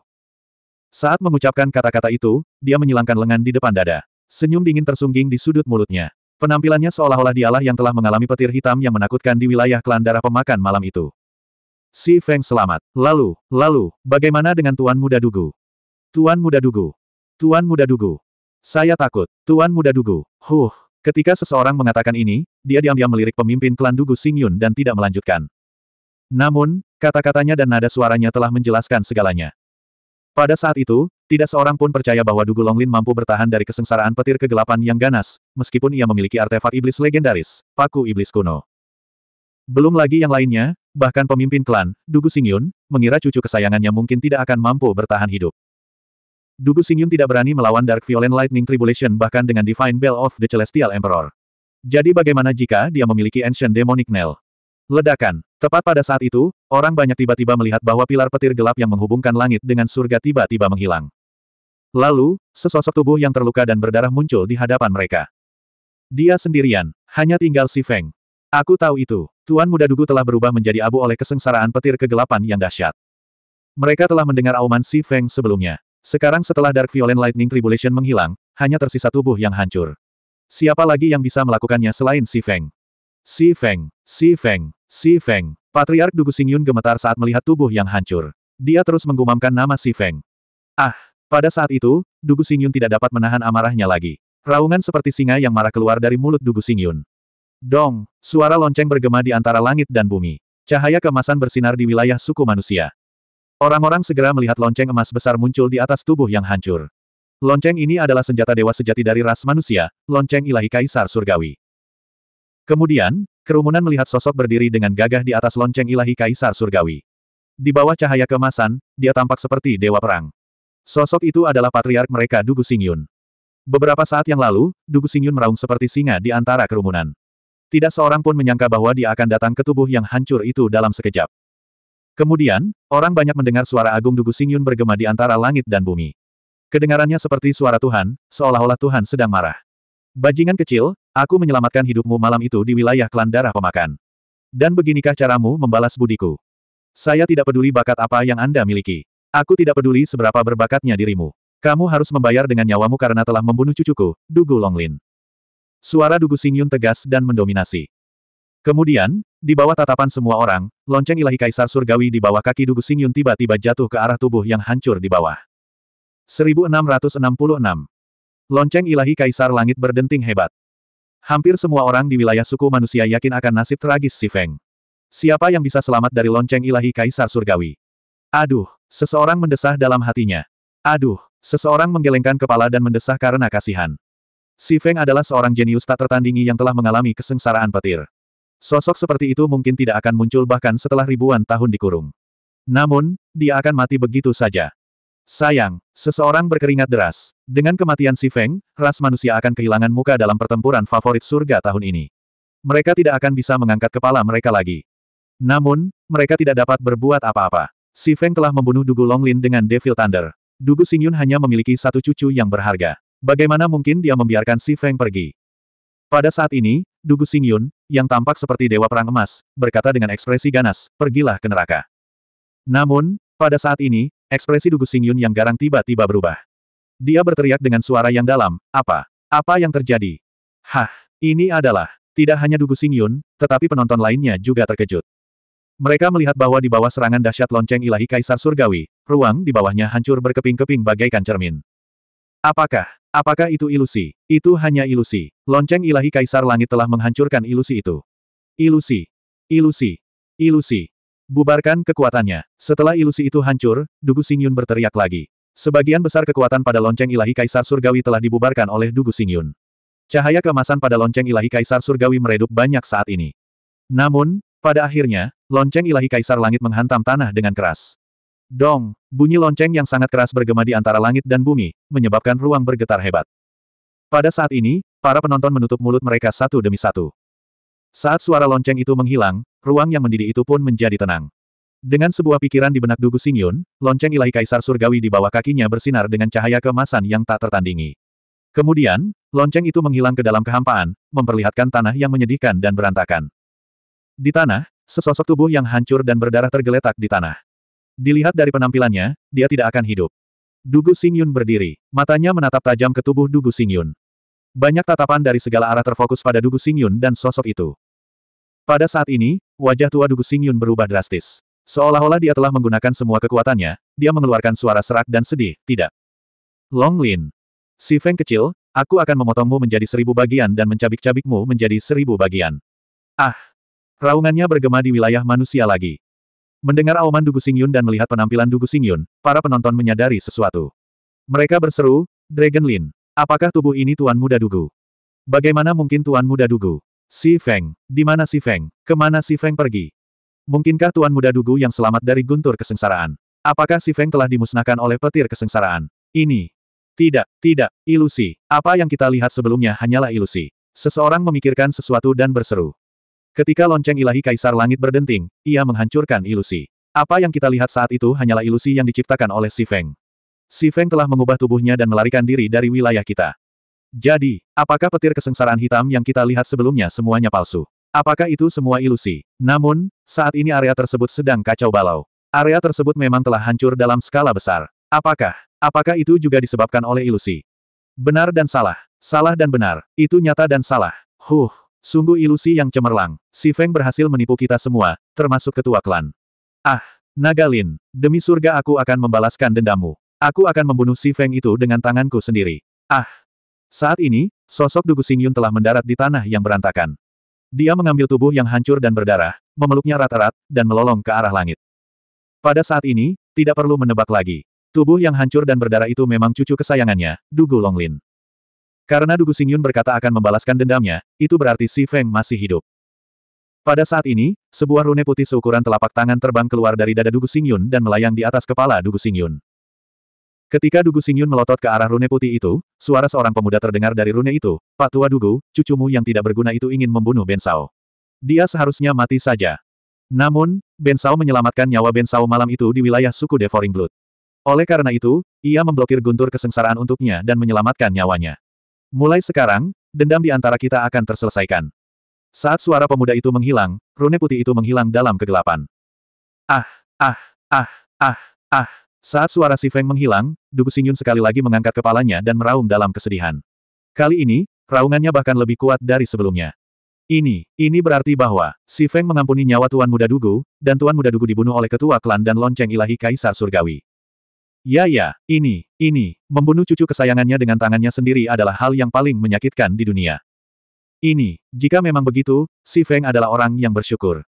Saat mengucapkan kata-kata itu, dia menyilangkan lengan di depan dada. Senyum dingin tersungging di sudut mulutnya. Penampilannya seolah-olah dialah yang telah mengalami petir hitam yang menakutkan di wilayah klan darah pemakan malam itu. Si Feng selamat. Lalu, lalu, bagaimana dengan Tuan Muda Dugu? Tuan Muda Dugu. Tuan Muda Dugu. Saya takut. Tuan Muda Dugu. Huh. Ketika seseorang mengatakan ini, dia diam-diam melirik pemimpin klan Dugu Sing Yun dan tidak melanjutkan. Namun, kata-katanya dan nada suaranya telah menjelaskan segalanya. Pada saat itu, tidak seorang pun percaya bahwa Dugu Longlin mampu bertahan dari kesengsaraan petir kegelapan yang ganas, meskipun ia memiliki artefak iblis legendaris, paku iblis kuno. Belum lagi yang lainnya, bahkan pemimpin klan, Dugu Singyun, mengira cucu kesayangannya mungkin tidak akan mampu bertahan hidup. Dugu Singyun tidak berani melawan Dark Violent Lightning Tribulation bahkan dengan Divine Bell of the Celestial Emperor. Jadi bagaimana jika dia memiliki Ancient Demonic Nail? Ledakan. Tepat pada saat itu, orang banyak tiba-tiba melihat bahwa pilar petir gelap yang menghubungkan langit dengan surga tiba-tiba menghilang. Lalu, sesosok tubuh yang terluka dan berdarah muncul di hadapan mereka. Dia sendirian, hanya tinggal si Feng. Aku tahu itu, Tuan Muda Dugu telah berubah menjadi abu oleh kesengsaraan petir kegelapan yang dahsyat. Mereka telah mendengar auman si Feng sebelumnya. Sekarang setelah Dark Violent Lightning Tribulation menghilang, hanya tersisa tubuh yang hancur. Siapa lagi yang bisa melakukannya selain si Feng? Si Feng, si Feng, si Feng. Patriark Dugu Xingyun gemetar saat melihat tubuh yang hancur. Dia terus menggumamkan nama si Feng. Ah, pada saat itu, Dugu Singyun tidak dapat menahan amarahnya lagi. Raungan seperti singa yang marah keluar dari mulut Dugu Singyun. Dong, suara lonceng bergema di antara langit dan bumi. Cahaya kemasan bersinar di wilayah suku manusia. Orang-orang segera melihat lonceng emas besar muncul di atas tubuh yang hancur. Lonceng ini adalah senjata dewa sejati dari ras manusia, lonceng ilahi kaisar surgawi. Kemudian, kerumunan melihat sosok berdiri dengan gagah di atas lonceng ilahi kaisar surgawi. Di bawah cahaya kemasan, dia tampak seperti dewa perang. Sosok itu adalah patriark mereka Dugu Singyun. Beberapa saat yang lalu, Dugu Singyun meraung seperti singa di antara kerumunan. Tidak seorang pun menyangka bahwa dia akan datang ke tubuh yang hancur itu dalam sekejap. Kemudian, orang banyak mendengar suara agung Dugu Singyun bergema di antara langit dan bumi. Kedengarannya seperti suara Tuhan, seolah-olah Tuhan sedang marah. Bajingan kecil, aku menyelamatkan hidupmu malam itu di wilayah klan darah pemakan. Dan beginikah caramu membalas budiku? Saya tidak peduli bakat apa yang Anda miliki. Aku tidak peduli seberapa berbakatnya dirimu. Kamu harus membayar dengan nyawamu karena telah membunuh cucuku, Dugu Longlin. Suara Dugu Xingyun tegas dan mendominasi. Kemudian, di bawah tatapan semua orang, lonceng ilahi kaisar surgawi di bawah kaki Dugu Xingyun tiba-tiba jatuh ke arah tubuh yang hancur di bawah. 1666 Lonceng ilahi kaisar langit berdenting hebat. Hampir semua orang di wilayah suku manusia yakin akan nasib tragis si Feng. Siapa yang bisa selamat dari lonceng ilahi kaisar surgawi? Aduh, seseorang mendesah dalam hatinya. Aduh, seseorang menggelengkan kepala dan mendesah karena kasihan. Si Feng adalah seorang jenius tak tertandingi yang telah mengalami kesengsaraan petir. Sosok seperti itu mungkin tidak akan muncul bahkan setelah ribuan tahun dikurung. Namun, dia akan mati begitu saja. Sayang, seseorang berkeringat deras. Dengan kematian Si Feng, ras manusia akan kehilangan muka dalam pertempuran favorit surga tahun ini. Mereka tidak akan bisa mengangkat kepala mereka lagi. Namun, mereka tidak dapat berbuat apa-apa. Si Feng telah membunuh Dugu Longlin dengan Devil Thunder. Dugu Xingyun hanya memiliki satu cucu yang berharga. Bagaimana mungkin dia membiarkan Si Feng pergi? Pada saat ini, Dugu Xingyun, yang tampak seperti Dewa Perang Emas, berkata dengan ekspresi ganas, pergilah ke neraka. Namun, pada saat ini, ekspresi Dugu Xingyun yang garang tiba-tiba berubah. Dia berteriak dengan suara yang dalam, apa? Apa yang terjadi? Hah, ini adalah, tidak hanya Dugu Xingyun, tetapi penonton lainnya juga terkejut. Mereka melihat bahwa di bawah serangan dahsyat lonceng ilahi Kaisar Surgawi, ruang di bawahnya hancur berkeping-keping bagaikan cermin. Apakah, apakah itu ilusi? Itu hanya ilusi. Lonceng ilahi Kaisar Langit telah menghancurkan ilusi itu. Ilusi. Ilusi. Ilusi. Bubarkan kekuatannya. Setelah ilusi itu hancur, Dugu Singyun berteriak lagi. Sebagian besar kekuatan pada lonceng ilahi Kaisar Surgawi telah dibubarkan oleh Dugu Singyun. Cahaya kemasan pada lonceng ilahi Kaisar Surgawi meredup banyak saat ini. Namun, pada akhirnya, lonceng ilahi Kaisar Langit menghantam tanah dengan keras. Dong, bunyi lonceng yang sangat keras bergema di antara langit dan bumi, menyebabkan ruang bergetar hebat. Pada saat ini, para penonton menutup mulut mereka satu demi satu. Saat suara lonceng itu menghilang, ruang yang mendidih itu pun menjadi tenang. Dengan sebuah pikiran di benak Dugu Xingyun, lonceng ilahi Kaisar Surgawi di bawah kakinya bersinar dengan cahaya kemasan yang tak tertandingi. Kemudian, lonceng itu menghilang ke dalam kehampaan, memperlihatkan tanah yang menyedihkan dan berantakan. Di tanah, sesosok tubuh yang hancur dan berdarah tergeletak di tanah. Dilihat dari penampilannya, dia tidak akan hidup. Dugu Xingyun berdiri, matanya menatap tajam ke tubuh Dugu Xingyun. Banyak tatapan dari segala arah terfokus pada Dugu Xingyun dan sosok itu. Pada saat ini, wajah tua Dugu Xingyun berubah drastis. Seolah-olah dia telah menggunakan semua kekuatannya, dia mengeluarkan suara serak dan sedih, tidak. Long Lin. Si Feng kecil, aku akan memotongmu menjadi seribu bagian dan mencabik-cabikmu menjadi seribu bagian. Ah! Raungannya bergema di wilayah manusia lagi. Mendengar auman Dugu Singyun dan melihat penampilan Dugu Singyun, para penonton menyadari sesuatu. Mereka berseru, Dragon Lin, apakah tubuh ini Tuan Muda Dugu? Bagaimana mungkin Tuan Muda Dugu? Si Feng, di mana Si Feng? Kemana Si Feng pergi? Mungkinkah Tuan Muda Dugu yang selamat dari guntur kesengsaraan? Apakah Si Feng telah dimusnahkan oleh petir kesengsaraan? Ini. Tidak, tidak, ilusi. Apa yang kita lihat sebelumnya hanyalah ilusi. Seseorang memikirkan sesuatu dan berseru. Ketika lonceng ilahi Kaisar Langit berdenting, ia menghancurkan ilusi. Apa yang kita lihat saat itu hanyalah ilusi yang diciptakan oleh Si Feng. Si Feng telah mengubah tubuhnya dan melarikan diri dari wilayah kita. Jadi, apakah petir kesengsaraan hitam yang kita lihat sebelumnya semuanya palsu? Apakah itu semua ilusi? Namun, saat ini area tersebut sedang kacau balau. Area tersebut memang telah hancur dalam skala besar. Apakah, apakah itu juga disebabkan oleh ilusi? Benar dan salah, salah dan benar, itu nyata dan salah. Huh. Sungguh ilusi yang cemerlang, si Feng berhasil menipu kita semua, termasuk ketua klan. Ah, Nagalin, demi surga aku akan membalaskan dendammu. Aku akan membunuh si Feng itu dengan tanganku sendiri. Ah! Saat ini, sosok Dugu Xingyun telah mendarat di tanah yang berantakan. Dia mengambil tubuh yang hancur dan berdarah, memeluknya rata-rat, dan melolong ke arah langit. Pada saat ini, tidak perlu menebak lagi. Tubuh yang hancur dan berdarah itu memang cucu kesayangannya, Dugu Longlin. Karena Dugu Xingyun berkata akan membalaskan dendamnya, itu berarti Si Feng masih hidup. Pada saat ini, sebuah rune putih seukuran telapak tangan terbang keluar dari dada Dugu Xingyun dan melayang di atas kepala Dugu Xingyun. Ketika Dugu Xingyun melotot ke arah rune putih itu, suara seorang pemuda terdengar dari rune itu, Pak Tua Dugu, cucumu yang tidak berguna itu ingin membunuh Ben Sao. Dia seharusnya mati saja. Namun, Ben Sao menyelamatkan nyawa Ben Sao malam itu di wilayah suku Devouring Blood. Oleh karena itu, ia memblokir guntur kesengsaraan untuknya dan menyelamatkan nyawanya. Mulai sekarang, dendam di antara kita akan terselesaikan. Saat suara pemuda itu menghilang, rune putih itu menghilang dalam kegelapan. Ah, ah, ah, ah, ah. Saat suara si Feng menghilang, Dugu Xingyun sekali lagi mengangkat kepalanya dan meraung dalam kesedihan. Kali ini, raungannya bahkan lebih kuat dari sebelumnya. Ini, ini berarti bahwa, si Feng mengampuni nyawa Tuan Muda Dugu, dan Tuan Muda Dugu dibunuh oleh ketua klan dan lonceng ilahi Kaisar Surgawi. Ya ya, ini, ini, membunuh cucu kesayangannya dengan tangannya sendiri adalah hal yang paling menyakitkan di dunia. Ini, jika memang begitu, si Feng adalah orang yang bersyukur.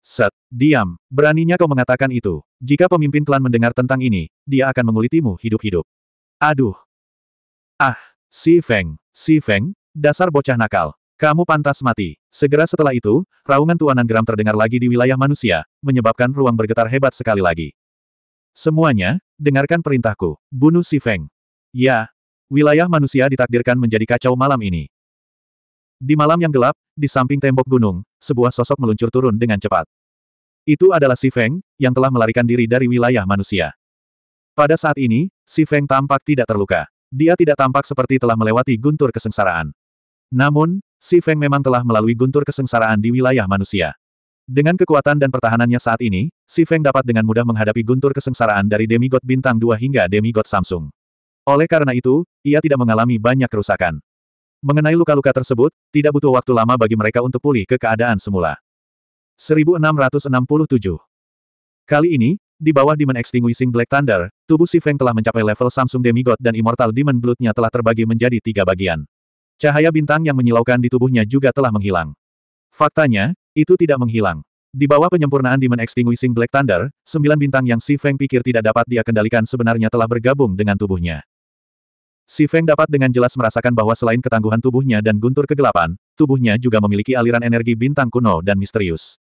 Set, diam, beraninya kau mengatakan itu. Jika pemimpin klan mendengar tentang ini, dia akan mengulitimu hidup-hidup. Aduh. Ah, si Feng, si Feng, dasar bocah nakal. Kamu pantas mati. Segera setelah itu, raungan tuanan geram terdengar lagi di wilayah manusia, menyebabkan ruang bergetar hebat sekali lagi. Semuanya, dengarkan perintahku, bunuh si Feng. Ya, wilayah manusia ditakdirkan menjadi kacau malam ini. Di malam yang gelap, di samping tembok gunung, sebuah sosok meluncur turun dengan cepat. Itu adalah si Feng, yang telah melarikan diri dari wilayah manusia. Pada saat ini, si Feng tampak tidak terluka. Dia tidak tampak seperti telah melewati guntur kesengsaraan. Namun, si Feng memang telah melalui guntur kesengsaraan di wilayah manusia. Dengan kekuatan dan pertahanannya saat ini, Si Feng dapat dengan mudah menghadapi guntur kesengsaraan dari demigod bintang 2 hingga demigod Samsung. Oleh karena itu, ia tidak mengalami banyak kerusakan. Mengenai luka-luka tersebut, tidak butuh waktu lama bagi mereka untuk pulih ke keadaan semula. 1667 Kali ini, di bawah Demon Extinguishing Black Thunder, tubuh Si Feng telah mencapai level Samsung Demigod dan Immortal Demon Bloodnya telah terbagi menjadi tiga bagian. Cahaya bintang yang menyilaukan di tubuhnya juga telah menghilang. Faktanya, itu tidak menghilang. Di bawah penyempurnaan Demon Extinguishing Black Thunder, sembilan bintang yang Si Feng pikir tidak dapat dia kendalikan sebenarnya telah bergabung dengan tubuhnya. Si Feng dapat dengan jelas merasakan bahwa selain ketangguhan tubuhnya dan guntur kegelapan, tubuhnya juga memiliki aliran energi bintang kuno dan misterius.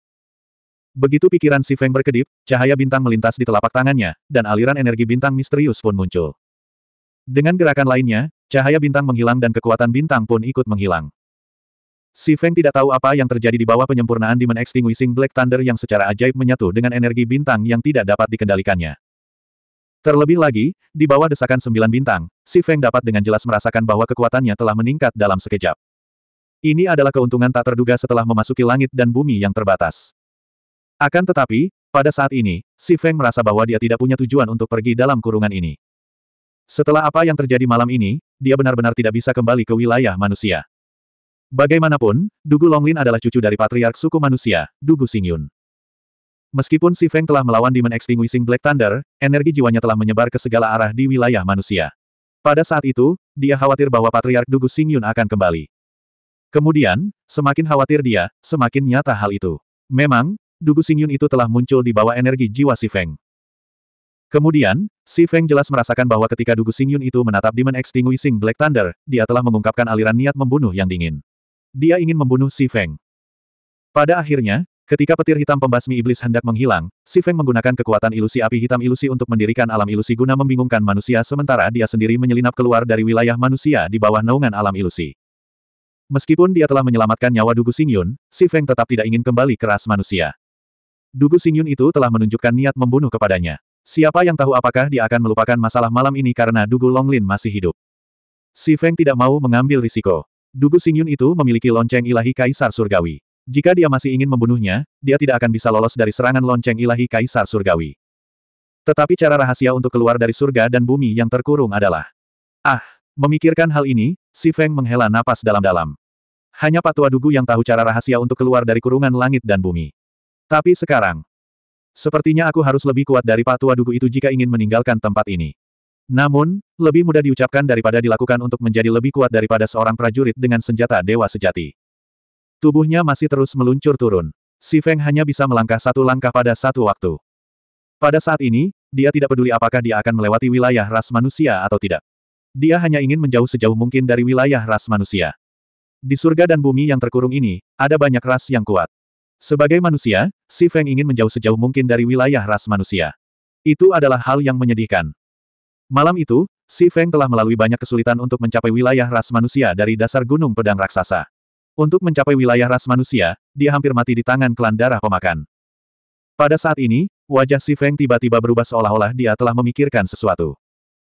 Begitu pikiran Si Feng berkedip, cahaya bintang melintas di telapak tangannya, dan aliran energi bintang misterius pun muncul. Dengan gerakan lainnya, cahaya bintang menghilang dan kekuatan bintang pun ikut menghilang. Si Feng tidak tahu apa yang terjadi di bawah penyempurnaan Demon Extinguishing Black Thunder yang secara ajaib menyatu dengan energi bintang yang tidak dapat dikendalikannya. Terlebih lagi, di bawah desakan sembilan bintang, Si Feng dapat dengan jelas merasakan bahwa kekuatannya telah meningkat dalam sekejap. Ini adalah keuntungan tak terduga setelah memasuki langit dan bumi yang terbatas. Akan tetapi, pada saat ini, Si Feng merasa bahwa dia tidak punya tujuan untuk pergi dalam kurungan ini. Setelah apa yang terjadi malam ini, dia benar-benar tidak bisa kembali ke wilayah manusia. Bagaimanapun, Dugu Longlin adalah cucu dari patriark suku manusia, Dugu Xingyun. Meskipun Si Feng telah melawan Demon Extinguishing Black Thunder, energi jiwanya telah menyebar ke segala arah di wilayah manusia. Pada saat itu, dia khawatir bahwa Patriark Dugu Xingyun akan kembali. Kemudian, semakin khawatir dia, semakin nyata hal itu. Memang, Dugu Xingyun itu telah muncul di bawah energi jiwa Si Feng. Kemudian, Si Feng jelas merasakan bahwa ketika Dugu Xingyun itu menatap Demon Extinguishing Black Thunder, dia telah mengungkapkan aliran niat membunuh yang dingin. Dia ingin membunuh Si Feng. Pada akhirnya, ketika petir hitam pembasmi iblis hendak menghilang, Si Feng menggunakan kekuatan ilusi api hitam ilusi untuk mendirikan alam ilusi guna membingungkan manusia sementara dia sendiri menyelinap keluar dari wilayah manusia di bawah naungan alam ilusi. Meskipun dia telah menyelamatkan nyawa Dugu Xingyun, Si Feng tetap tidak ingin kembali ke ras manusia. Dugu Xingyun itu telah menunjukkan niat membunuh kepadanya. Siapa yang tahu apakah dia akan melupakan masalah malam ini karena Dugu Longlin masih hidup. Si Feng tidak mau mengambil risiko. Dugu Singyun itu memiliki lonceng ilahi Kaisar Surgawi. Jika dia masih ingin membunuhnya, dia tidak akan bisa lolos dari serangan lonceng ilahi Kaisar Surgawi. Tetapi cara rahasia untuk keluar dari surga dan bumi yang terkurung adalah... Ah! Memikirkan hal ini, Si Feng menghela napas dalam-dalam. Hanya Patua Dugu yang tahu cara rahasia untuk keluar dari kurungan langit dan bumi. Tapi sekarang... Sepertinya aku harus lebih kuat dari Patua Dugu itu jika ingin meninggalkan tempat ini. Namun, lebih mudah diucapkan daripada dilakukan untuk menjadi lebih kuat daripada seorang prajurit dengan senjata dewa sejati. Tubuhnya masih terus meluncur turun. Si Feng hanya bisa melangkah satu langkah pada satu waktu. Pada saat ini, dia tidak peduli apakah dia akan melewati wilayah ras manusia atau tidak. Dia hanya ingin menjauh sejauh mungkin dari wilayah ras manusia. Di surga dan bumi yang terkurung ini, ada banyak ras yang kuat. Sebagai manusia, Si Feng ingin menjauh sejauh mungkin dari wilayah ras manusia. Itu adalah hal yang menyedihkan. Malam itu, Si Feng telah melalui banyak kesulitan untuk mencapai wilayah ras manusia dari dasar gunung pedang raksasa. Untuk mencapai wilayah ras manusia, dia hampir mati di tangan klan darah pemakan. Pada saat ini, wajah Si Feng tiba-tiba berubah seolah-olah dia telah memikirkan sesuatu.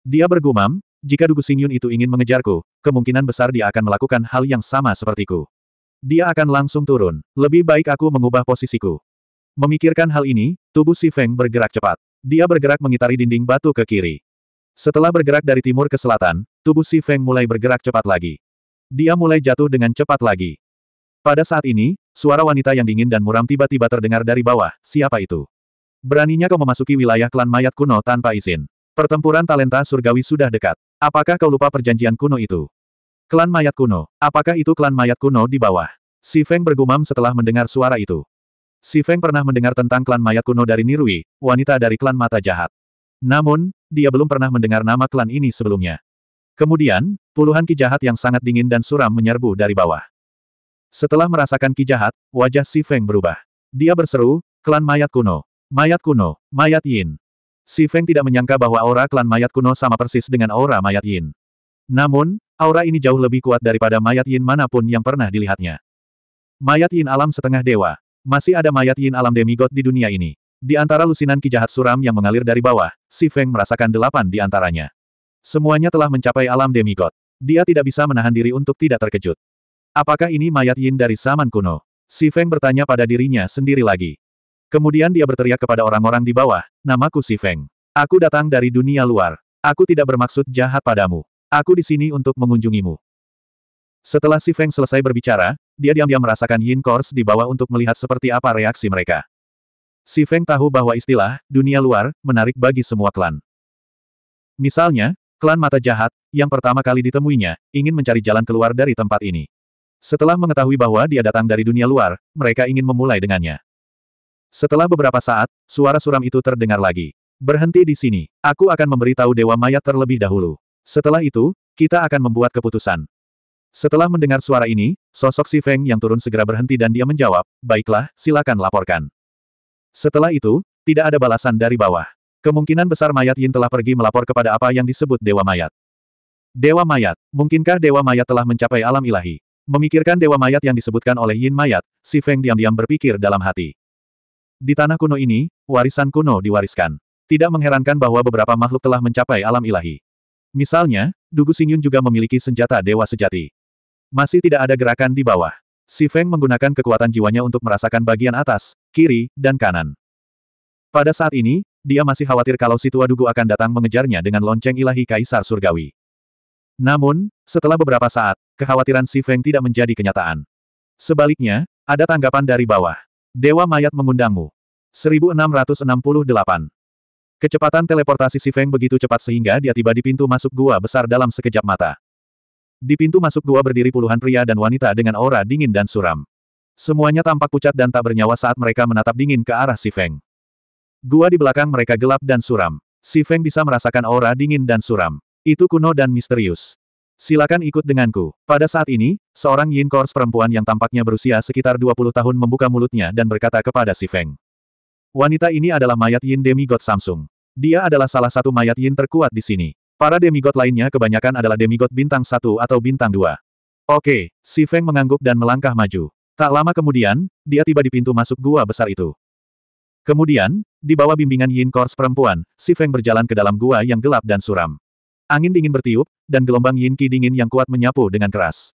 Dia bergumam, jika Dugu Xingyun itu ingin mengejarku, kemungkinan besar dia akan melakukan hal yang sama sepertiku. Dia akan langsung turun. Lebih baik aku mengubah posisiku. Memikirkan hal ini, tubuh Si Feng bergerak cepat. Dia bergerak mengitari dinding batu ke kiri. Setelah bergerak dari timur ke selatan, tubuh Si Feng mulai bergerak cepat lagi. Dia mulai jatuh dengan cepat lagi. Pada saat ini, suara wanita yang dingin dan muram tiba-tiba terdengar dari bawah, siapa itu? Beraninya kau memasuki wilayah klan mayat kuno tanpa izin. Pertempuran talenta surgawi sudah dekat. Apakah kau lupa perjanjian kuno itu? Klan mayat kuno, apakah itu klan mayat kuno di bawah? Si Feng bergumam setelah mendengar suara itu. Si Feng pernah mendengar tentang klan mayat kuno dari Nirui, wanita dari klan mata jahat. Namun, dia belum pernah mendengar nama klan ini sebelumnya. Kemudian, puluhan ki jahat yang sangat dingin dan suram menyerbu dari bawah. Setelah merasakan ki jahat, wajah Si Feng berubah. Dia berseru, klan mayat kuno, mayat kuno, mayat yin. Si Feng tidak menyangka bahwa aura klan mayat kuno sama persis dengan aura mayat yin. Namun, aura ini jauh lebih kuat daripada mayat yin manapun yang pernah dilihatnya. Mayat yin alam setengah dewa. Masih ada mayat yin alam demigod di dunia ini. Di antara lusinan ki jahat suram yang mengalir dari bawah, Si Feng merasakan delapan di antaranya. Semuanya telah mencapai alam demigod. Dia tidak bisa menahan diri untuk tidak terkejut. Apakah ini mayat yin dari zaman kuno? Si Feng bertanya pada dirinya sendiri lagi. Kemudian dia berteriak kepada orang-orang di bawah, namaku Si Feng. Aku datang dari dunia luar. Aku tidak bermaksud jahat padamu. Aku di sini untuk mengunjungimu. Setelah Si Feng selesai berbicara, dia diam-diam merasakan Yin Course di bawah untuk melihat seperti apa reaksi mereka. Si Feng tahu bahwa istilah, dunia luar, menarik bagi semua klan. Misalnya, klan mata jahat, yang pertama kali ditemuinya, ingin mencari jalan keluar dari tempat ini. Setelah mengetahui bahwa dia datang dari dunia luar, mereka ingin memulai dengannya. Setelah beberapa saat, suara suram itu terdengar lagi. Berhenti di sini, aku akan memberitahu Dewa Mayat terlebih dahulu. Setelah itu, kita akan membuat keputusan. Setelah mendengar suara ini, sosok si Feng yang turun segera berhenti dan dia menjawab, baiklah, silakan laporkan. Setelah itu, tidak ada balasan dari bawah. Kemungkinan besar mayat Yin telah pergi melapor kepada apa yang disebut Dewa Mayat. Dewa Mayat, mungkinkah Dewa Mayat telah mencapai alam ilahi? Memikirkan Dewa Mayat yang disebutkan oleh Yin Mayat, si Feng diam-diam berpikir dalam hati. Di tanah kuno ini, warisan kuno diwariskan. Tidak mengherankan bahwa beberapa makhluk telah mencapai alam ilahi. Misalnya, Dugu Singyun juga memiliki senjata dewa sejati. Masih tidak ada gerakan di bawah. Si Feng menggunakan kekuatan jiwanya untuk merasakan bagian atas, kiri, dan kanan. Pada saat ini, dia masih khawatir kalau si tua dugu akan datang mengejarnya dengan lonceng ilahi Kaisar Surgawi. Namun, setelah beberapa saat, kekhawatiran si Feng tidak menjadi kenyataan. Sebaliknya, ada tanggapan dari bawah. Dewa Mayat mengundangmu. 1668. Kecepatan teleportasi si Feng begitu cepat sehingga dia tiba di pintu masuk gua besar dalam sekejap mata. Di pintu masuk gua berdiri puluhan pria dan wanita dengan aura dingin dan suram. Semuanya tampak pucat dan tak bernyawa saat mereka menatap dingin ke arah Si Feng. Gua di belakang mereka gelap dan suram. Si Feng bisa merasakan aura dingin dan suram. Itu kuno dan misterius. Silakan ikut denganku. Pada saat ini, seorang Yin Kors perempuan yang tampaknya berusia sekitar 20 tahun membuka mulutnya dan berkata kepada Si Feng. Wanita ini adalah mayat Yin Demigod Samsung. Dia adalah salah satu mayat Yin terkuat di sini. Para demigod lainnya kebanyakan adalah demigod bintang satu atau bintang dua. Oke, si Feng mengangguk dan melangkah maju. Tak lama kemudian, dia tiba di pintu masuk gua besar itu. Kemudian, di bawah bimbingan Yin Kors perempuan, si Feng berjalan ke dalam gua yang gelap dan suram. Angin dingin bertiup, dan gelombang Yin Qi dingin yang kuat menyapu dengan keras.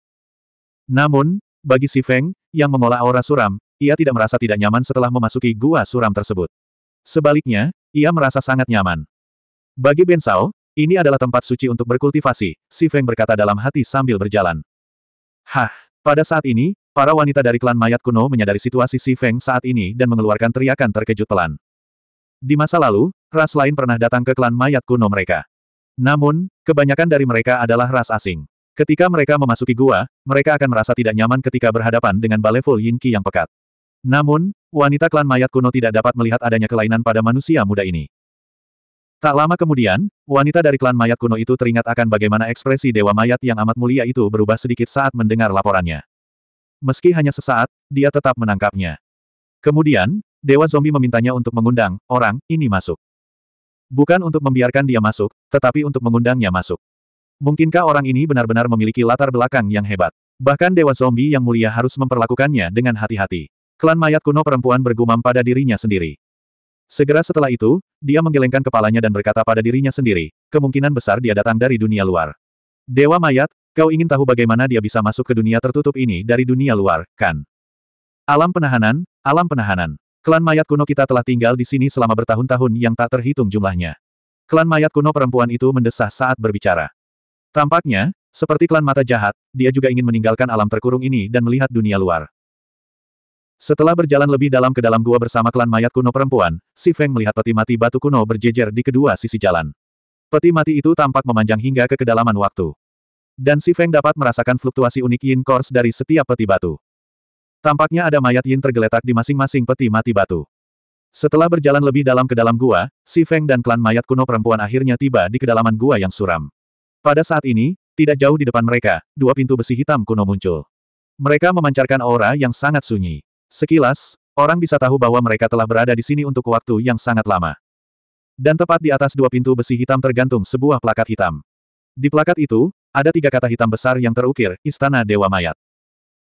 Namun, bagi si Feng, yang mengolah aura suram, ia tidak merasa tidak nyaman setelah memasuki gua suram tersebut. Sebaliknya, ia merasa sangat nyaman. Bagi Ben Sao, ini adalah tempat suci untuk berkultivasi, Si Feng berkata dalam hati sambil berjalan. Hah! Pada saat ini, para wanita dari klan mayat kuno menyadari situasi Si Feng saat ini dan mengeluarkan teriakan terkejut pelan. Di masa lalu, ras lain pernah datang ke klan mayat kuno mereka. Namun, kebanyakan dari mereka adalah ras asing. Ketika mereka memasuki gua, mereka akan merasa tidak nyaman ketika berhadapan dengan baleful yin qi yang pekat. Namun, wanita klan mayat kuno tidak dapat melihat adanya kelainan pada manusia muda ini. Tak lama kemudian, wanita dari klan mayat kuno itu teringat akan bagaimana ekspresi dewa mayat yang amat mulia itu berubah sedikit saat mendengar laporannya. Meski hanya sesaat, dia tetap menangkapnya. Kemudian, dewa zombie memintanya untuk mengundang orang ini masuk. Bukan untuk membiarkan dia masuk, tetapi untuk mengundangnya masuk. Mungkinkah orang ini benar-benar memiliki latar belakang yang hebat? Bahkan dewa zombie yang mulia harus memperlakukannya dengan hati-hati. Klan mayat kuno perempuan bergumam pada dirinya sendiri. Segera setelah itu, dia menggelengkan kepalanya dan berkata pada dirinya sendiri, kemungkinan besar dia datang dari dunia luar. Dewa mayat, kau ingin tahu bagaimana dia bisa masuk ke dunia tertutup ini dari dunia luar, kan? Alam penahanan, alam penahanan. Klan mayat kuno kita telah tinggal di sini selama bertahun-tahun yang tak terhitung jumlahnya. Klan mayat kuno perempuan itu mendesah saat berbicara. Tampaknya, seperti klan mata jahat, dia juga ingin meninggalkan alam terkurung ini dan melihat dunia luar. Setelah berjalan lebih dalam ke dalam gua bersama klan mayat kuno perempuan, Si Feng melihat peti mati batu kuno berjejer di kedua sisi jalan. Peti mati itu tampak memanjang hingga ke kedalaman waktu. Dan Si Feng dapat merasakan fluktuasi unik yin Kors dari setiap peti batu. Tampaknya ada mayat yin tergeletak di masing-masing peti mati batu. Setelah berjalan lebih dalam ke dalam gua, Si Feng dan klan mayat kuno perempuan akhirnya tiba di kedalaman gua yang suram. Pada saat ini, tidak jauh di depan mereka, dua pintu besi hitam kuno muncul. Mereka memancarkan aura yang sangat sunyi. Sekilas, orang bisa tahu bahwa mereka telah berada di sini untuk waktu yang sangat lama. Dan tepat di atas dua pintu besi hitam tergantung sebuah plakat hitam. Di plakat itu, ada tiga kata hitam besar yang terukir, Istana Dewa Mayat.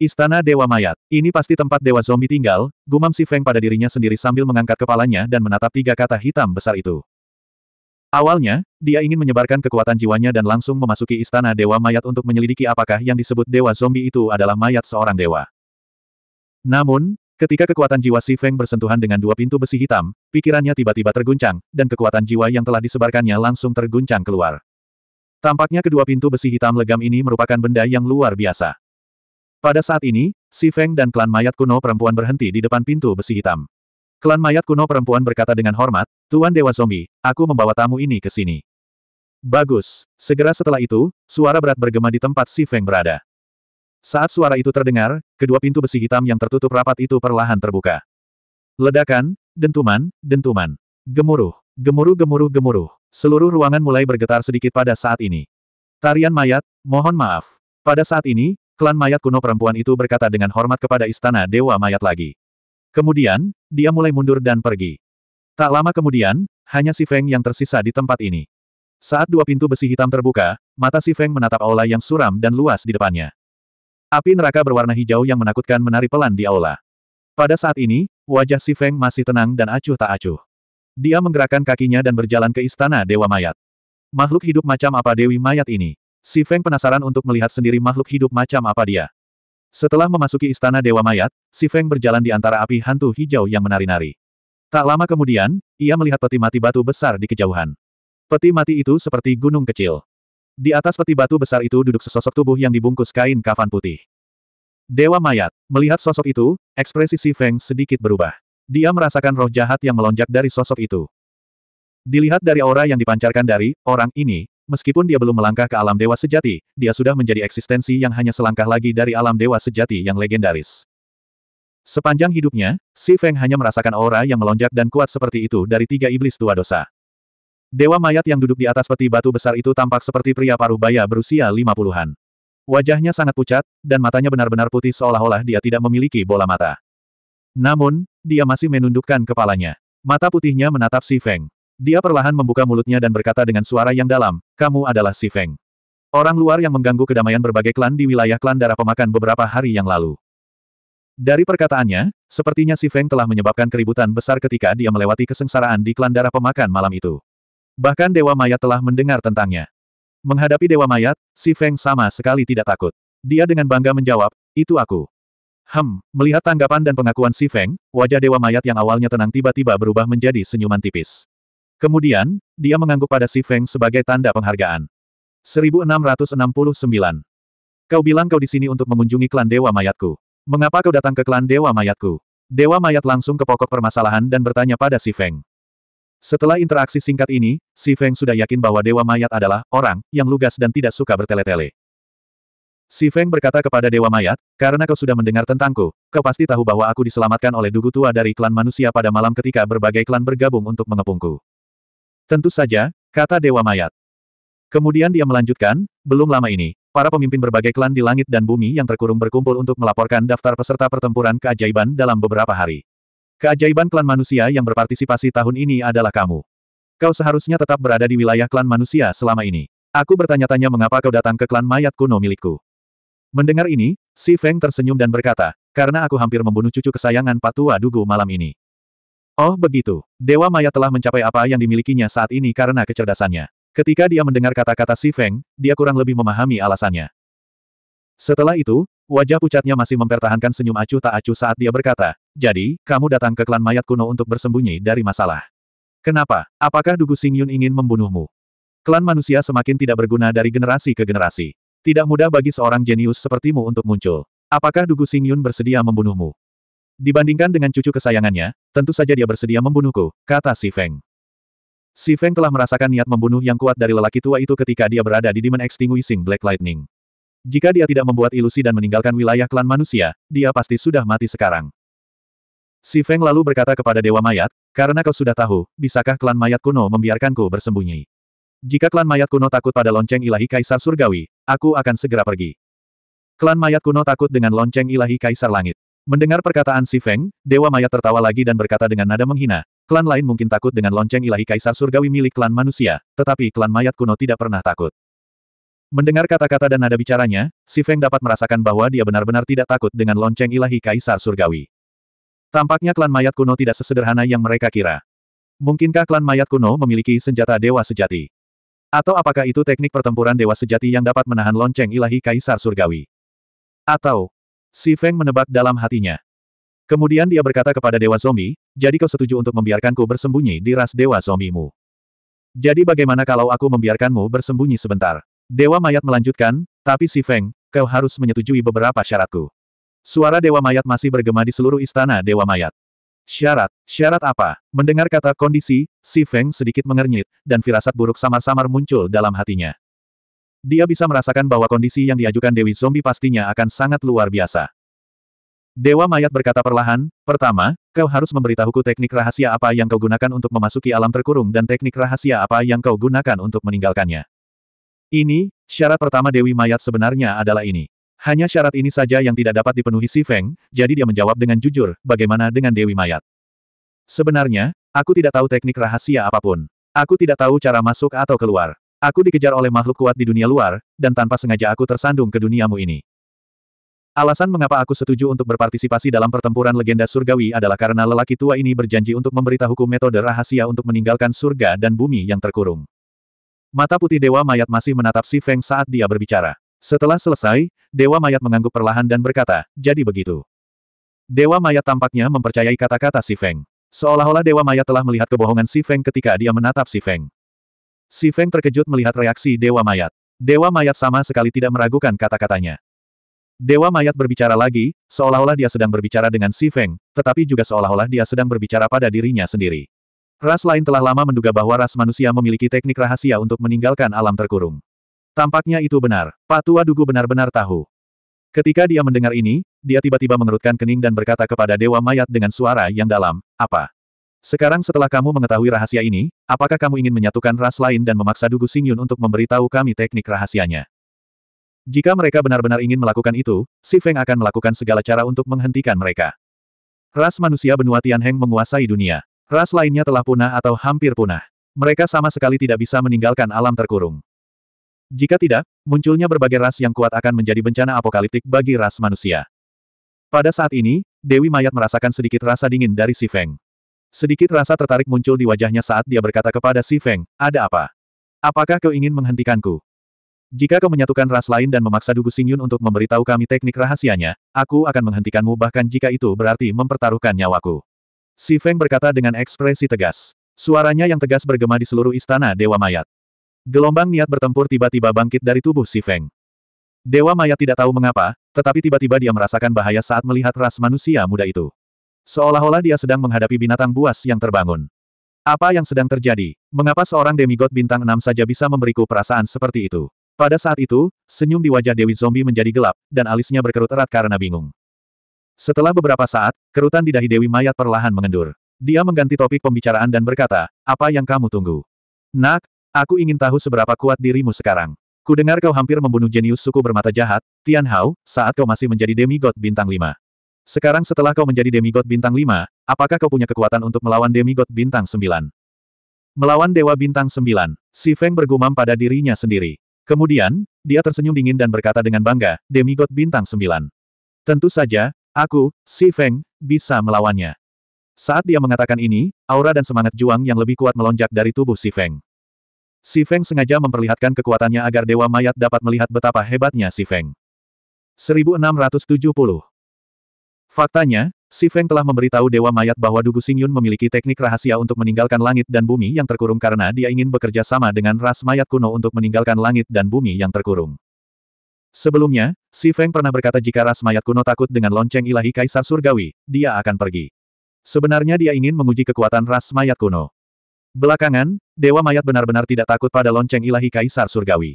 Istana Dewa Mayat, ini pasti tempat Dewa Zombie tinggal, gumam si Feng pada dirinya sendiri sambil mengangkat kepalanya dan menatap tiga kata hitam besar itu. Awalnya, dia ingin menyebarkan kekuatan jiwanya dan langsung memasuki Istana Dewa Mayat untuk menyelidiki apakah yang disebut Dewa Zombie itu adalah mayat seorang dewa. Namun, ketika kekuatan jiwa Si Feng bersentuhan dengan dua pintu besi hitam, pikirannya tiba-tiba terguncang, dan kekuatan jiwa yang telah disebarkannya langsung terguncang keluar. Tampaknya kedua pintu besi hitam legam ini merupakan benda yang luar biasa. Pada saat ini, Si Feng dan klan mayat kuno perempuan berhenti di depan pintu besi hitam. Klan mayat kuno perempuan berkata dengan hormat, Tuan Dewa Zombie, aku membawa tamu ini ke sini. Bagus. Segera setelah itu, suara berat bergema di tempat Si Feng berada. Saat suara itu terdengar, kedua pintu besi hitam yang tertutup rapat itu perlahan terbuka. Ledakan, dentuman, dentuman. Gemuruh, gemuruh gemuruh gemuruh. Seluruh ruangan mulai bergetar sedikit pada saat ini. Tarian mayat, mohon maaf. Pada saat ini, klan mayat kuno perempuan itu berkata dengan hormat kepada istana Dewa Mayat lagi. Kemudian, dia mulai mundur dan pergi. Tak lama kemudian, hanya si Feng yang tersisa di tempat ini. Saat dua pintu besi hitam terbuka, mata si Feng menatap aula yang suram dan luas di depannya. Api neraka berwarna hijau yang menakutkan menari pelan di aula. Pada saat ini, wajah Si Feng masih tenang dan acuh tak acuh. Dia menggerakkan kakinya dan berjalan ke istana Dewa Mayat. Makhluk hidup macam apa Dewi Mayat ini? Si Feng penasaran untuk melihat sendiri makhluk hidup macam apa dia. Setelah memasuki istana Dewa Mayat, Si Feng berjalan di antara api hantu hijau yang menari-nari. Tak lama kemudian, ia melihat peti mati batu besar di kejauhan. Peti mati itu seperti gunung kecil. Di atas peti batu besar itu duduk sesosok tubuh yang dibungkus kain kafan putih. Dewa mayat, melihat sosok itu, ekspresi Si Feng sedikit berubah. Dia merasakan roh jahat yang melonjak dari sosok itu. Dilihat dari aura yang dipancarkan dari orang ini, meskipun dia belum melangkah ke alam dewa sejati, dia sudah menjadi eksistensi yang hanya selangkah lagi dari alam dewa sejati yang legendaris. Sepanjang hidupnya, Si Feng hanya merasakan aura yang melonjak dan kuat seperti itu dari tiga iblis tua dosa. Dewa mayat yang duduk di atas peti batu besar itu tampak seperti pria paruh baya berusia lima puluhan. Wajahnya sangat pucat, dan matanya benar-benar putih seolah-olah dia tidak memiliki bola mata. Namun, dia masih menundukkan kepalanya. Mata putihnya menatap Si Feng. Dia perlahan membuka mulutnya dan berkata dengan suara yang dalam, kamu adalah Si Feng. Orang luar yang mengganggu kedamaian berbagai klan di wilayah klan darah pemakan beberapa hari yang lalu. Dari perkataannya, sepertinya Si Feng telah menyebabkan keributan besar ketika dia melewati kesengsaraan di klan darah pemakan malam itu. Bahkan Dewa Mayat telah mendengar tentangnya. Menghadapi Dewa Mayat, si Feng sama sekali tidak takut. Dia dengan bangga menjawab, itu aku. Hem, melihat tanggapan dan pengakuan si Feng, wajah Dewa Mayat yang awalnya tenang tiba-tiba berubah menjadi senyuman tipis. Kemudian, dia mengangguk pada si Feng sebagai tanda penghargaan. 1669. Kau bilang kau di sini untuk mengunjungi klan Dewa Mayatku. Mengapa kau datang ke klan Dewa Mayatku? Dewa Mayat langsung ke pokok permasalahan dan bertanya pada si Feng. Setelah interaksi singkat ini, Si Feng sudah yakin bahwa Dewa Mayat adalah orang yang lugas dan tidak suka bertele-tele. Si Feng berkata kepada Dewa Mayat, karena kau sudah mendengar tentangku, kau pasti tahu bahwa aku diselamatkan oleh Dugu Tua dari klan manusia pada malam ketika berbagai klan bergabung untuk mengepungku. Tentu saja, kata Dewa Mayat. Kemudian dia melanjutkan, belum lama ini, para pemimpin berbagai klan di langit dan bumi yang terkurung berkumpul untuk melaporkan daftar peserta pertempuran keajaiban dalam beberapa hari. Keajaiban klan manusia yang berpartisipasi tahun ini adalah kamu. Kau seharusnya tetap berada di wilayah klan manusia selama ini. Aku bertanya-tanya mengapa kau datang ke klan mayat kuno milikku. Mendengar ini, Si Feng tersenyum dan berkata, karena aku hampir membunuh cucu kesayangan Patua Dugu malam ini. Oh begitu, Dewa Maya telah mencapai apa yang dimilikinya saat ini karena kecerdasannya. Ketika dia mendengar kata-kata Si Feng, dia kurang lebih memahami alasannya. Setelah itu, Wajah pucatnya masih mempertahankan senyum acuh tak acuh saat dia berkata, jadi, kamu datang ke klan mayat kuno untuk bersembunyi dari masalah. Kenapa? Apakah Dugu Singyun ingin membunuhmu? Klan manusia semakin tidak berguna dari generasi ke generasi. Tidak mudah bagi seorang jenius sepertimu untuk muncul. Apakah Dugu Singyun bersedia membunuhmu? Dibandingkan dengan cucu kesayangannya, tentu saja dia bersedia membunuhku, kata Si Feng. Si Feng telah merasakan niat membunuh yang kuat dari lelaki tua itu ketika dia berada di Demon Extinguishing Black Lightning. Jika dia tidak membuat ilusi dan meninggalkan wilayah klan manusia, dia pasti sudah mati sekarang. Si Feng lalu berkata kepada Dewa Mayat, karena kau sudah tahu, bisakah klan mayat kuno membiarkanku bersembunyi? Jika klan mayat kuno takut pada lonceng ilahi Kaisar Surgawi, aku akan segera pergi. Klan mayat kuno takut dengan lonceng ilahi Kaisar Langit. Mendengar perkataan Si Feng, Dewa Mayat tertawa lagi dan berkata dengan nada menghina, klan lain mungkin takut dengan lonceng ilahi Kaisar Surgawi milik klan manusia, tetapi klan mayat kuno tidak pernah takut. Mendengar kata-kata dan nada bicaranya, Si Feng dapat merasakan bahwa dia benar-benar tidak takut dengan lonceng ilahi Kaisar Surgawi. Tampaknya klan mayat kuno tidak sesederhana yang mereka kira. Mungkinkah klan mayat kuno memiliki senjata dewa sejati? Atau apakah itu teknik pertempuran dewa sejati yang dapat menahan lonceng ilahi Kaisar Surgawi? Atau, Si Feng menebak dalam hatinya. Kemudian dia berkata kepada Dewa Zomi, jadi kau setuju untuk membiarkanku bersembunyi di ras Dewa Zomimu? Jadi bagaimana kalau aku membiarkanmu bersembunyi sebentar? Dewa Mayat melanjutkan, tapi si Feng, kau harus menyetujui beberapa syaratku. Suara Dewa Mayat masih bergema di seluruh istana Dewa Mayat. Syarat, syarat apa? Mendengar kata kondisi, si Feng sedikit mengernyit, dan firasat buruk samar-samar muncul dalam hatinya. Dia bisa merasakan bahwa kondisi yang diajukan Dewi Zombie pastinya akan sangat luar biasa. Dewa Mayat berkata perlahan, pertama, kau harus memberitahuku teknik rahasia apa yang kau gunakan untuk memasuki alam terkurung dan teknik rahasia apa yang kau gunakan untuk meninggalkannya. Ini, syarat pertama Dewi Mayat sebenarnya adalah ini. Hanya syarat ini saja yang tidak dapat dipenuhi Si Feng, jadi dia menjawab dengan jujur, bagaimana dengan Dewi Mayat? Sebenarnya, aku tidak tahu teknik rahasia apapun. Aku tidak tahu cara masuk atau keluar. Aku dikejar oleh makhluk kuat di dunia luar, dan tanpa sengaja aku tersandung ke duniamu ini. Alasan mengapa aku setuju untuk berpartisipasi dalam pertempuran legenda surgawi adalah karena lelaki tua ini berjanji untuk memberitahuku metode rahasia untuk meninggalkan surga dan bumi yang terkurung. Mata putih Dewa Mayat masih menatap Si Feng saat dia berbicara. Setelah selesai, Dewa Mayat mengangguk perlahan dan berkata, jadi begitu. Dewa Mayat tampaknya mempercayai kata-kata Si Feng. Seolah-olah Dewa Mayat telah melihat kebohongan Si Feng ketika dia menatap Si Feng. Si Feng terkejut melihat reaksi Dewa Mayat. Dewa Mayat sama sekali tidak meragukan kata-katanya. Dewa Mayat berbicara lagi, seolah-olah dia sedang berbicara dengan Si Feng, tetapi juga seolah-olah dia sedang berbicara pada dirinya sendiri. Ras lain telah lama menduga bahwa ras manusia memiliki teknik rahasia untuk meninggalkan alam terkurung. Tampaknya itu benar, Patua Dugu benar-benar tahu. Ketika dia mendengar ini, dia tiba-tiba mengerutkan kening dan berkata kepada Dewa Mayat dengan suara yang dalam, apa? Sekarang setelah kamu mengetahui rahasia ini, apakah kamu ingin menyatukan ras lain dan memaksa Dugu Singyun untuk memberitahu kami teknik rahasianya? Jika mereka benar-benar ingin melakukan itu, Si Feng akan melakukan segala cara untuk menghentikan mereka. Ras manusia benua Tianheng menguasai dunia. Ras lainnya telah punah atau hampir punah. Mereka sama sekali tidak bisa meninggalkan alam terkurung. Jika tidak, munculnya berbagai ras yang kuat akan menjadi bencana apokaliptik bagi ras manusia. Pada saat ini, Dewi Mayat merasakan sedikit rasa dingin dari Si Feng. Sedikit rasa tertarik muncul di wajahnya saat dia berkata kepada Si Feng, ada apa? Apakah kau ingin menghentikanku? Jika kau menyatukan ras lain dan memaksa Dugu Xingyun untuk memberitahu kami teknik rahasianya, aku akan menghentikanmu bahkan jika itu berarti mempertaruhkan nyawaku. Si Feng berkata dengan ekspresi tegas. Suaranya yang tegas bergema di seluruh istana Dewa Mayat. Gelombang niat bertempur tiba-tiba bangkit dari tubuh Si Feng. Dewa Mayat tidak tahu mengapa, tetapi tiba-tiba dia merasakan bahaya saat melihat ras manusia muda itu. Seolah-olah dia sedang menghadapi binatang buas yang terbangun. Apa yang sedang terjadi? Mengapa seorang demigod bintang enam saja bisa memberiku perasaan seperti itu? Pada saat itu, senyum di wajah Dewi Zombie menjadi gelap, dan alisnya berkerut erat karena bingung. Setelah beberapa saat, kerutan di dahi Dewi Mayat perlahan mengendur. Dia mengganti topik pembicaraan dan berkata, apa yang kamu tunggu? Nak, aku ingin tahu seberapa kuat dirimu sekarang. Kudengar kau hampir membunuh jenius suku bermata jahat, Tian Hao, saat kau masih menjadi demigod bintang lima. Sekarang setelah kau menjadi demigod bintang lima, apakah kau punya kekuatan untuk melawan demigod bintang sembilan? Melawan dewa bintang sembilan, Si Feng bergumam pada dirinya sendiri. Kemudian, dia tersenyum dingin dan berkata dengan bangga, demigod bintang sembilan, Tentu saja, Aku, Si Feng, bisa melawannya. Saat dia mengatakan ini, aura dan semangat juang yang lebih kuat melonjak dari tubuh Si Feng. Si Feng sengaja memperlihatkan kekuatannya agar Dewa Mayat dapat melihat betapa hebatnya Si Feng. 1670 Faktanya, Si Feng telah memberitahu Dewa Mayat bahwa Dugu Xingyun memiliki teknik rahasia untuk meninggalkan langit dan bumi yang terkurung karena dia ingin bekerja sama dengan ras mayat kuno untuk meninggalkan langit dan bumi yang terkurung. Sebelumnya, Si Feng pernah berkata jika ras mayat kuno takut dengan lonceng ilahi Kaisar Surgawi, dia akan pergi. Sebenarnya dia ingin menguji kekuatan ras mayat kuno. Belakangan, Dewa Mayat benar-benar tidak takut pada lonceng ilahi Kaisar Surgawi.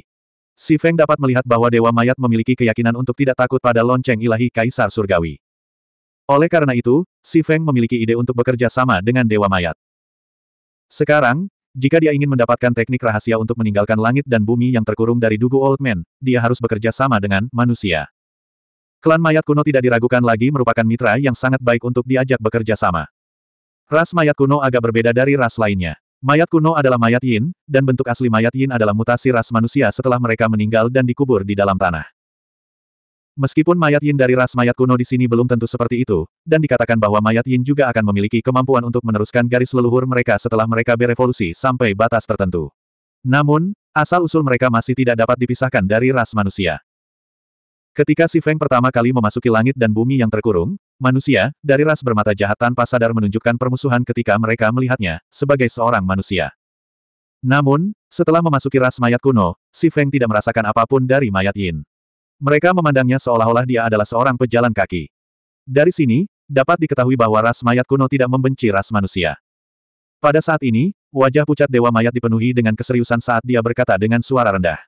Si Feng dapat melihat bahwa Dewa Mayat memiliki keyakinan untuk tidak takut pada lonceng ilahi Kaisar Surgawi. Oleh karena itu, Si Feng memiliki ide untuk bekerja sama dengan Dewa Mayat. Sekarang, jika dia ingin mendapatkan teknik rahasia untuk meninggalkan langit dan bumi yang terkurung dari Dugu Old Man, dia harus bekerja sama dengan manusia. Klan mayat kuno tidak diragukan lagi merupakan mitra yang sangat baik untuk diajak bekerja sama. Ras mayat kuno agak berbeda dari ras lainnya. Mayat kuno adalah mayat yin, dan bentuk asli mayat yin adalah mutasi ras manusia setelah mereka meninggal dan dikubur di dalam tanah. Meskipun mayat Yin dari ras mayat kuno di sini belum tentu seperti itu, dan dikatakan bahwa mayat Yin juga akan memiliki kemampuan untuk meneruskan garis leluhur mereka setelah mereka berevolusi sampai batas tertentu. Namun, asal-usul mereka masih tidak dapat dipisahkan dari ras manusia. Ketika si Feng pertama kali memasuki langit dan bumi yang terkurung, manusia, dari ras bermata jahat tanpa sadar menunjukkan permusuhan ketika mereka melihatnya, sebagai seorang manusia. Namun, setelah memasuki ras mayat kuno, si Feng tidak merasakan apapun dari mayat Yin. Mereka memandangnya seolah-olah dia adalah seorang pejalan kaki. Dari sini, dapat diketahui bahwa ras mayat kuno tidak membenci ras manusia. Pada saat ini, wajah pucat Dewa Mayat dipenuhi dengan keseriusan saat dia berkata dengan suara rendah.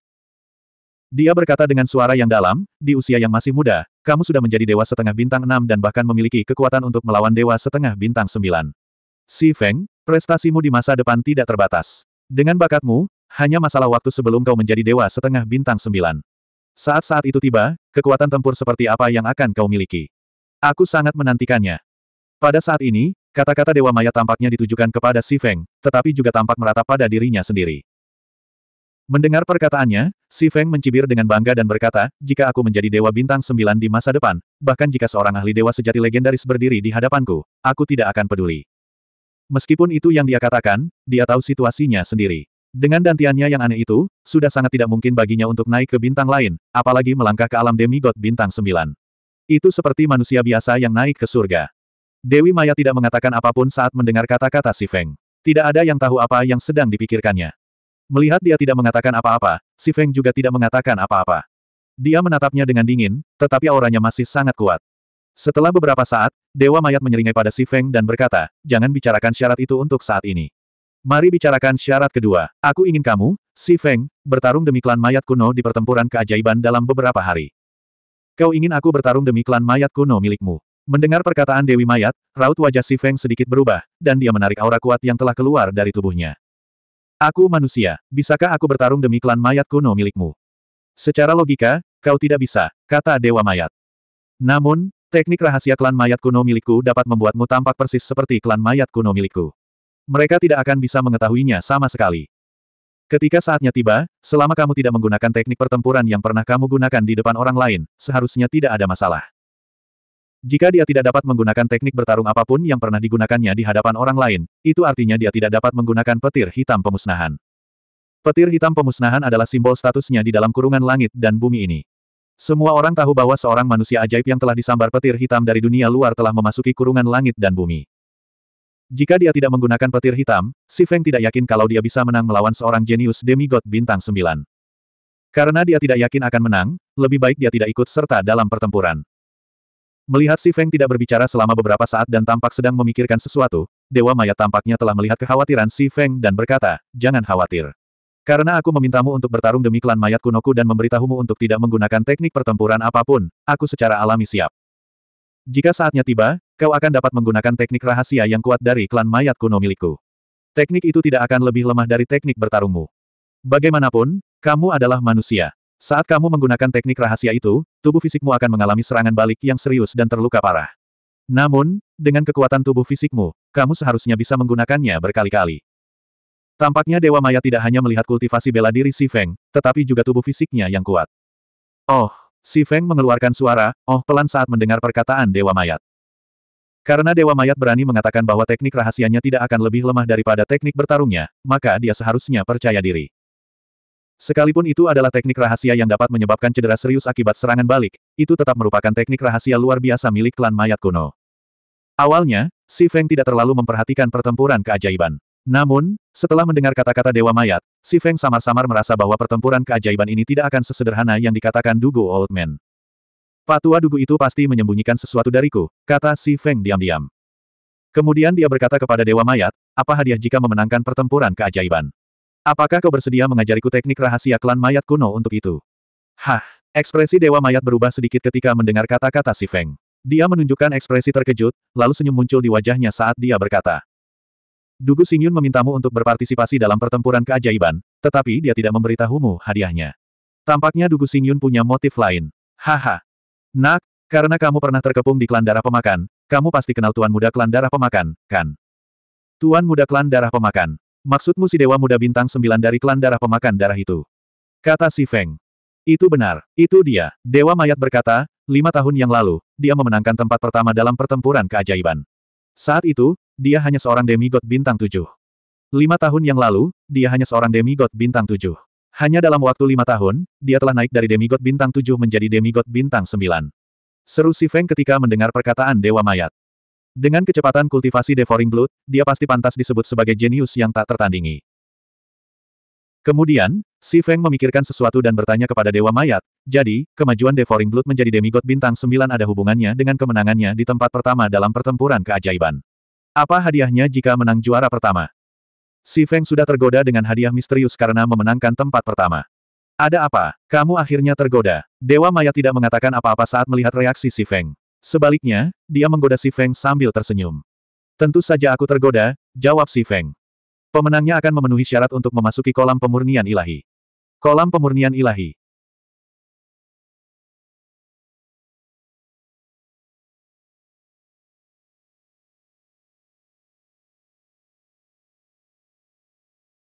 Dia berkata dengan suara yang dalam, di usia yang masih muda, kamu sudah menjadi Dewa Setengah Bintang enam dan bahkan memiliki kekuatan untuk melawan Dewa Setengah Bintang sembilan. Si Feng, prestasimu di masa depan tidak terbatas. Dengan bakatmu, hanya masalah waktu sebelum kau menjadi Dewa Setengah Bintang sembilan. Saat saat itu tiba, kekuatan tempur seperti apa yang akan kau miliki? Aku sangat menantikannya. Pada saat ini, kata-kata Dewa Maya tampaknya ditujukan kepada Si Feng, tetapi juga tampak meratap pada dirinya sendiri. Mendengar perkataannya, Si Feng mencibir dengan bangga dan berkata, jika aku menjadi Dewa Bintang Sembilan di masa depan, bahkan jika seorang ahli Dewa sejati legendaris berdiri di hadapanku, aku tidak akan peduli. Meskipun itu yang dia katakan, dia tahu situasinya sendiri. Dengan dantiannya yang aneh itu, sudah sangat tidak mungkin baginya untuk naik ke bintang lain, apalagi melangkah ke alam demigod bintang sembilan. Itu seperti manusia biasa yang naik ke surga. Dewi Maya tidak mengatakan apapun saat mendengar kata-kata si Feng. Tidak ada yang tahu apa yang sedang dipikirkannya. Melihat dia tidak mengatakan apa-apa, si Feng juga tidak mengatakan apa-apa. Dia menatapnya dengan dingin, tetapi auranya masih sangat kuat. Setelah beberapa saat, Dewa Mayat menyeringai pada Si Feng dan berkata, jangan bicarakan syarat itu untuk saat ini. Mari bicarakan syarat kedua. Aku ingin kamu, Si Feng, bertarung demi klan mayat kuno di pertempuran keajaiban dalam beberapa hari. Kau ingin aku bertarung demi klan mayat kuno milikmu. Mendengar perkataan Dewi Mayat, raut wajah Si Feng sedikit berubah, dan dia menarik aura kuat yang telah keluar dari tubuhnya. Aku manusia, bisakah aku bertarung demi klan mayat kuno milikmu? Secara logika, kau tidak bisa, kata Dewa Mayat. Namun, teknik rahasia klan mayat kuno milikku dapat membuatmu tampak persis seperti klan mayat kuno milikku mereka tidak akan bisa mengetahuinya sama sekali. Ketika saatnya tiba, selama kamu tidak menggunakan teknik pertempuran yang pernah kamu gunakan di depan orang lain, seharusnya tidak ada masalah. Jika dia tidak dapat menggunakan teknik bertarung apapun yang pernah digunakannya di hadapan orang lain, itu artinya dia tidak dapat menggunakan petir hitam pemusnahan. Petir hitam pemusnahan adalah simbol statusnya di dalam kurungan langit dan bumi ini. Semua orang tahu bahwa seorang manusia ajaib yang telah disambar petir hitam dari dunia luar telah memasuki kurungan langit dan bumi. Jika dia tidak menggunakan petir hitam, Si Feng tidak yakin kalau dia bisa menang melawan seorang jenius demigod bintang sembilan. Karena dia tidak yakin akan menang, lebih baik dia tidak ikut serta dalam pertempuran. Melihat Si Feng tidak berbicara selama beberapa saat dan tampak sedang memikirkan sesuatu, Dewa Maya tampaknya telah melihat kekhawatiran Si Feng dan berkata, jangan khawatir. Karena aku memintamu untuk bertarung demi klan mayat kunoku dan memberitahumu untuk tidak menggunakan teknik pertempuran apapun, aku secara alami siap. Jika saatnya tiba, kau akan dapat menggunakan teknik rahasia yang kuat dari klan mayat kuno milikku. Teknik itu tidak akan lebih lemah dari teknik bertarungmu. Bagaimanapun, kamu adalah manusia. Saat kamu menggunakan teknik rahasia itu, tubuh fisikmu akan mengalami serangan balik yang serius dan terluka parah. Namun, dengan kekuatan tubuh fisikmu, kamu seharusnya bisa menggunakannya berkali-kali. Tampaknya Dewa Maya tidak hanya melihat kultivasi bela diri Si Feng, tetapi juga tubuh fisiknya yang kuat. Oh, Si Feng mengeluarkan suara, oh pelan saat mendengar perkataan Dewa Mayat. Karena Dewa Mayat berani mengatakan bahwa teknik rahasianya tidak akan lebih lemah daripada teknik bertarungnya, maka dia seharusnya percaya diri. Sekalipun itu adalah teknik rahasia yang dapat menyebabkan cedera serius akibat serangan balik, itu tetap merupakan teknik rahasia luar biasa milik klan mayat kuno. Awalnya, Si Feng tidak terlalu memperhatikan pertempuran keajaiban. Namun, setelah mendengar kata-kata Dewa Mayat, Si Feng samar-samar merasa bahwa pertempuran keajaiban ini tidak akan sesederhana yang dikatakan Dugo Old Man. Patua dugu itu pasti menyembunyikan sesuatu dariku, kata Si Feng diam-diam. Kemudian dia berkata kepada Dewa Mayat, apa hadiah jika memenangkan pertempuran keajaiban? Apakah kau bersedia mengajariku teknik rahasia klan mayat kuno untuk itu? Hah, ekspresi Dewa Mayat berubah sedikit ketika mendengar kata-kata Si Feng. Dia menunjukkan ekspresi terkejut, lalu senyum muncul di wajahnya saat dia berkata. Dugu Xingyun memintamu untuk berpartisipasi dalam pertempuran keajaiban, tetapi dia tidak memberitahumu hadiahnya. Tampaknya Dugu Xingyun punya motif lain. Haha, Nak, karena kamu pernah terkepung di klan darah pemakan, kamu pasti kenal tuan muda klan darah pemakan, kan? Tuan muda klan darah pemakan. Maksudmu si dewa muda bintang sembilan dari klan darah pemakan darah itu? Kata si Feng. Itu benar, itu dia. Dewa Mayat berkata, lima tahun yang lalu, dia memenangkan tempat pertama dalam pertempuran keajaiban. Saat itu, dia hanya seorang demigod bintang tujuh. Lima tahun yang lalu, dia hanya seorang demigod bintang tujuh. Hanya dalam waktu lima tahun, dia telah naik dari demigod bintang tujuh menjadi demigod bintang sembilan. Seru si Feng ketika mendengar perkataan Dewa Mayat. Dengan kecepatan kultivasi Devouring Blood, dia pasti pantas disebut sebagai jenius yang tak tertandingi. Kemudian, si Feng memikirkan sesuatu dan bertanya kepada Dewa Mayat, jadi, kemajuan Devouring Blood menjadi demigod bintang sembilan ada hubungannya dengan kemenangannya di tempat pertama dalam pertempuran keajaiban. Apa hadiahnya jika menang juara pertama? Si Feng sudah tergoda dengan hadiah misterius karena memenangkan tempat pertama. Ada apa? Kamu akhirnya tergoda. Dewa Maya tidak mengatakan apa-apa saat melihat reaksi Si Feng. Sebaliknya, dia menggoda Si Feng sambil tersenyum. Tentu saja aku tergoda, jawab Si Feng. Pemenangnya akan memenuhi syarat untuk memasuki kolam pemurnian ilahi. Kolam pemurnian ilahi.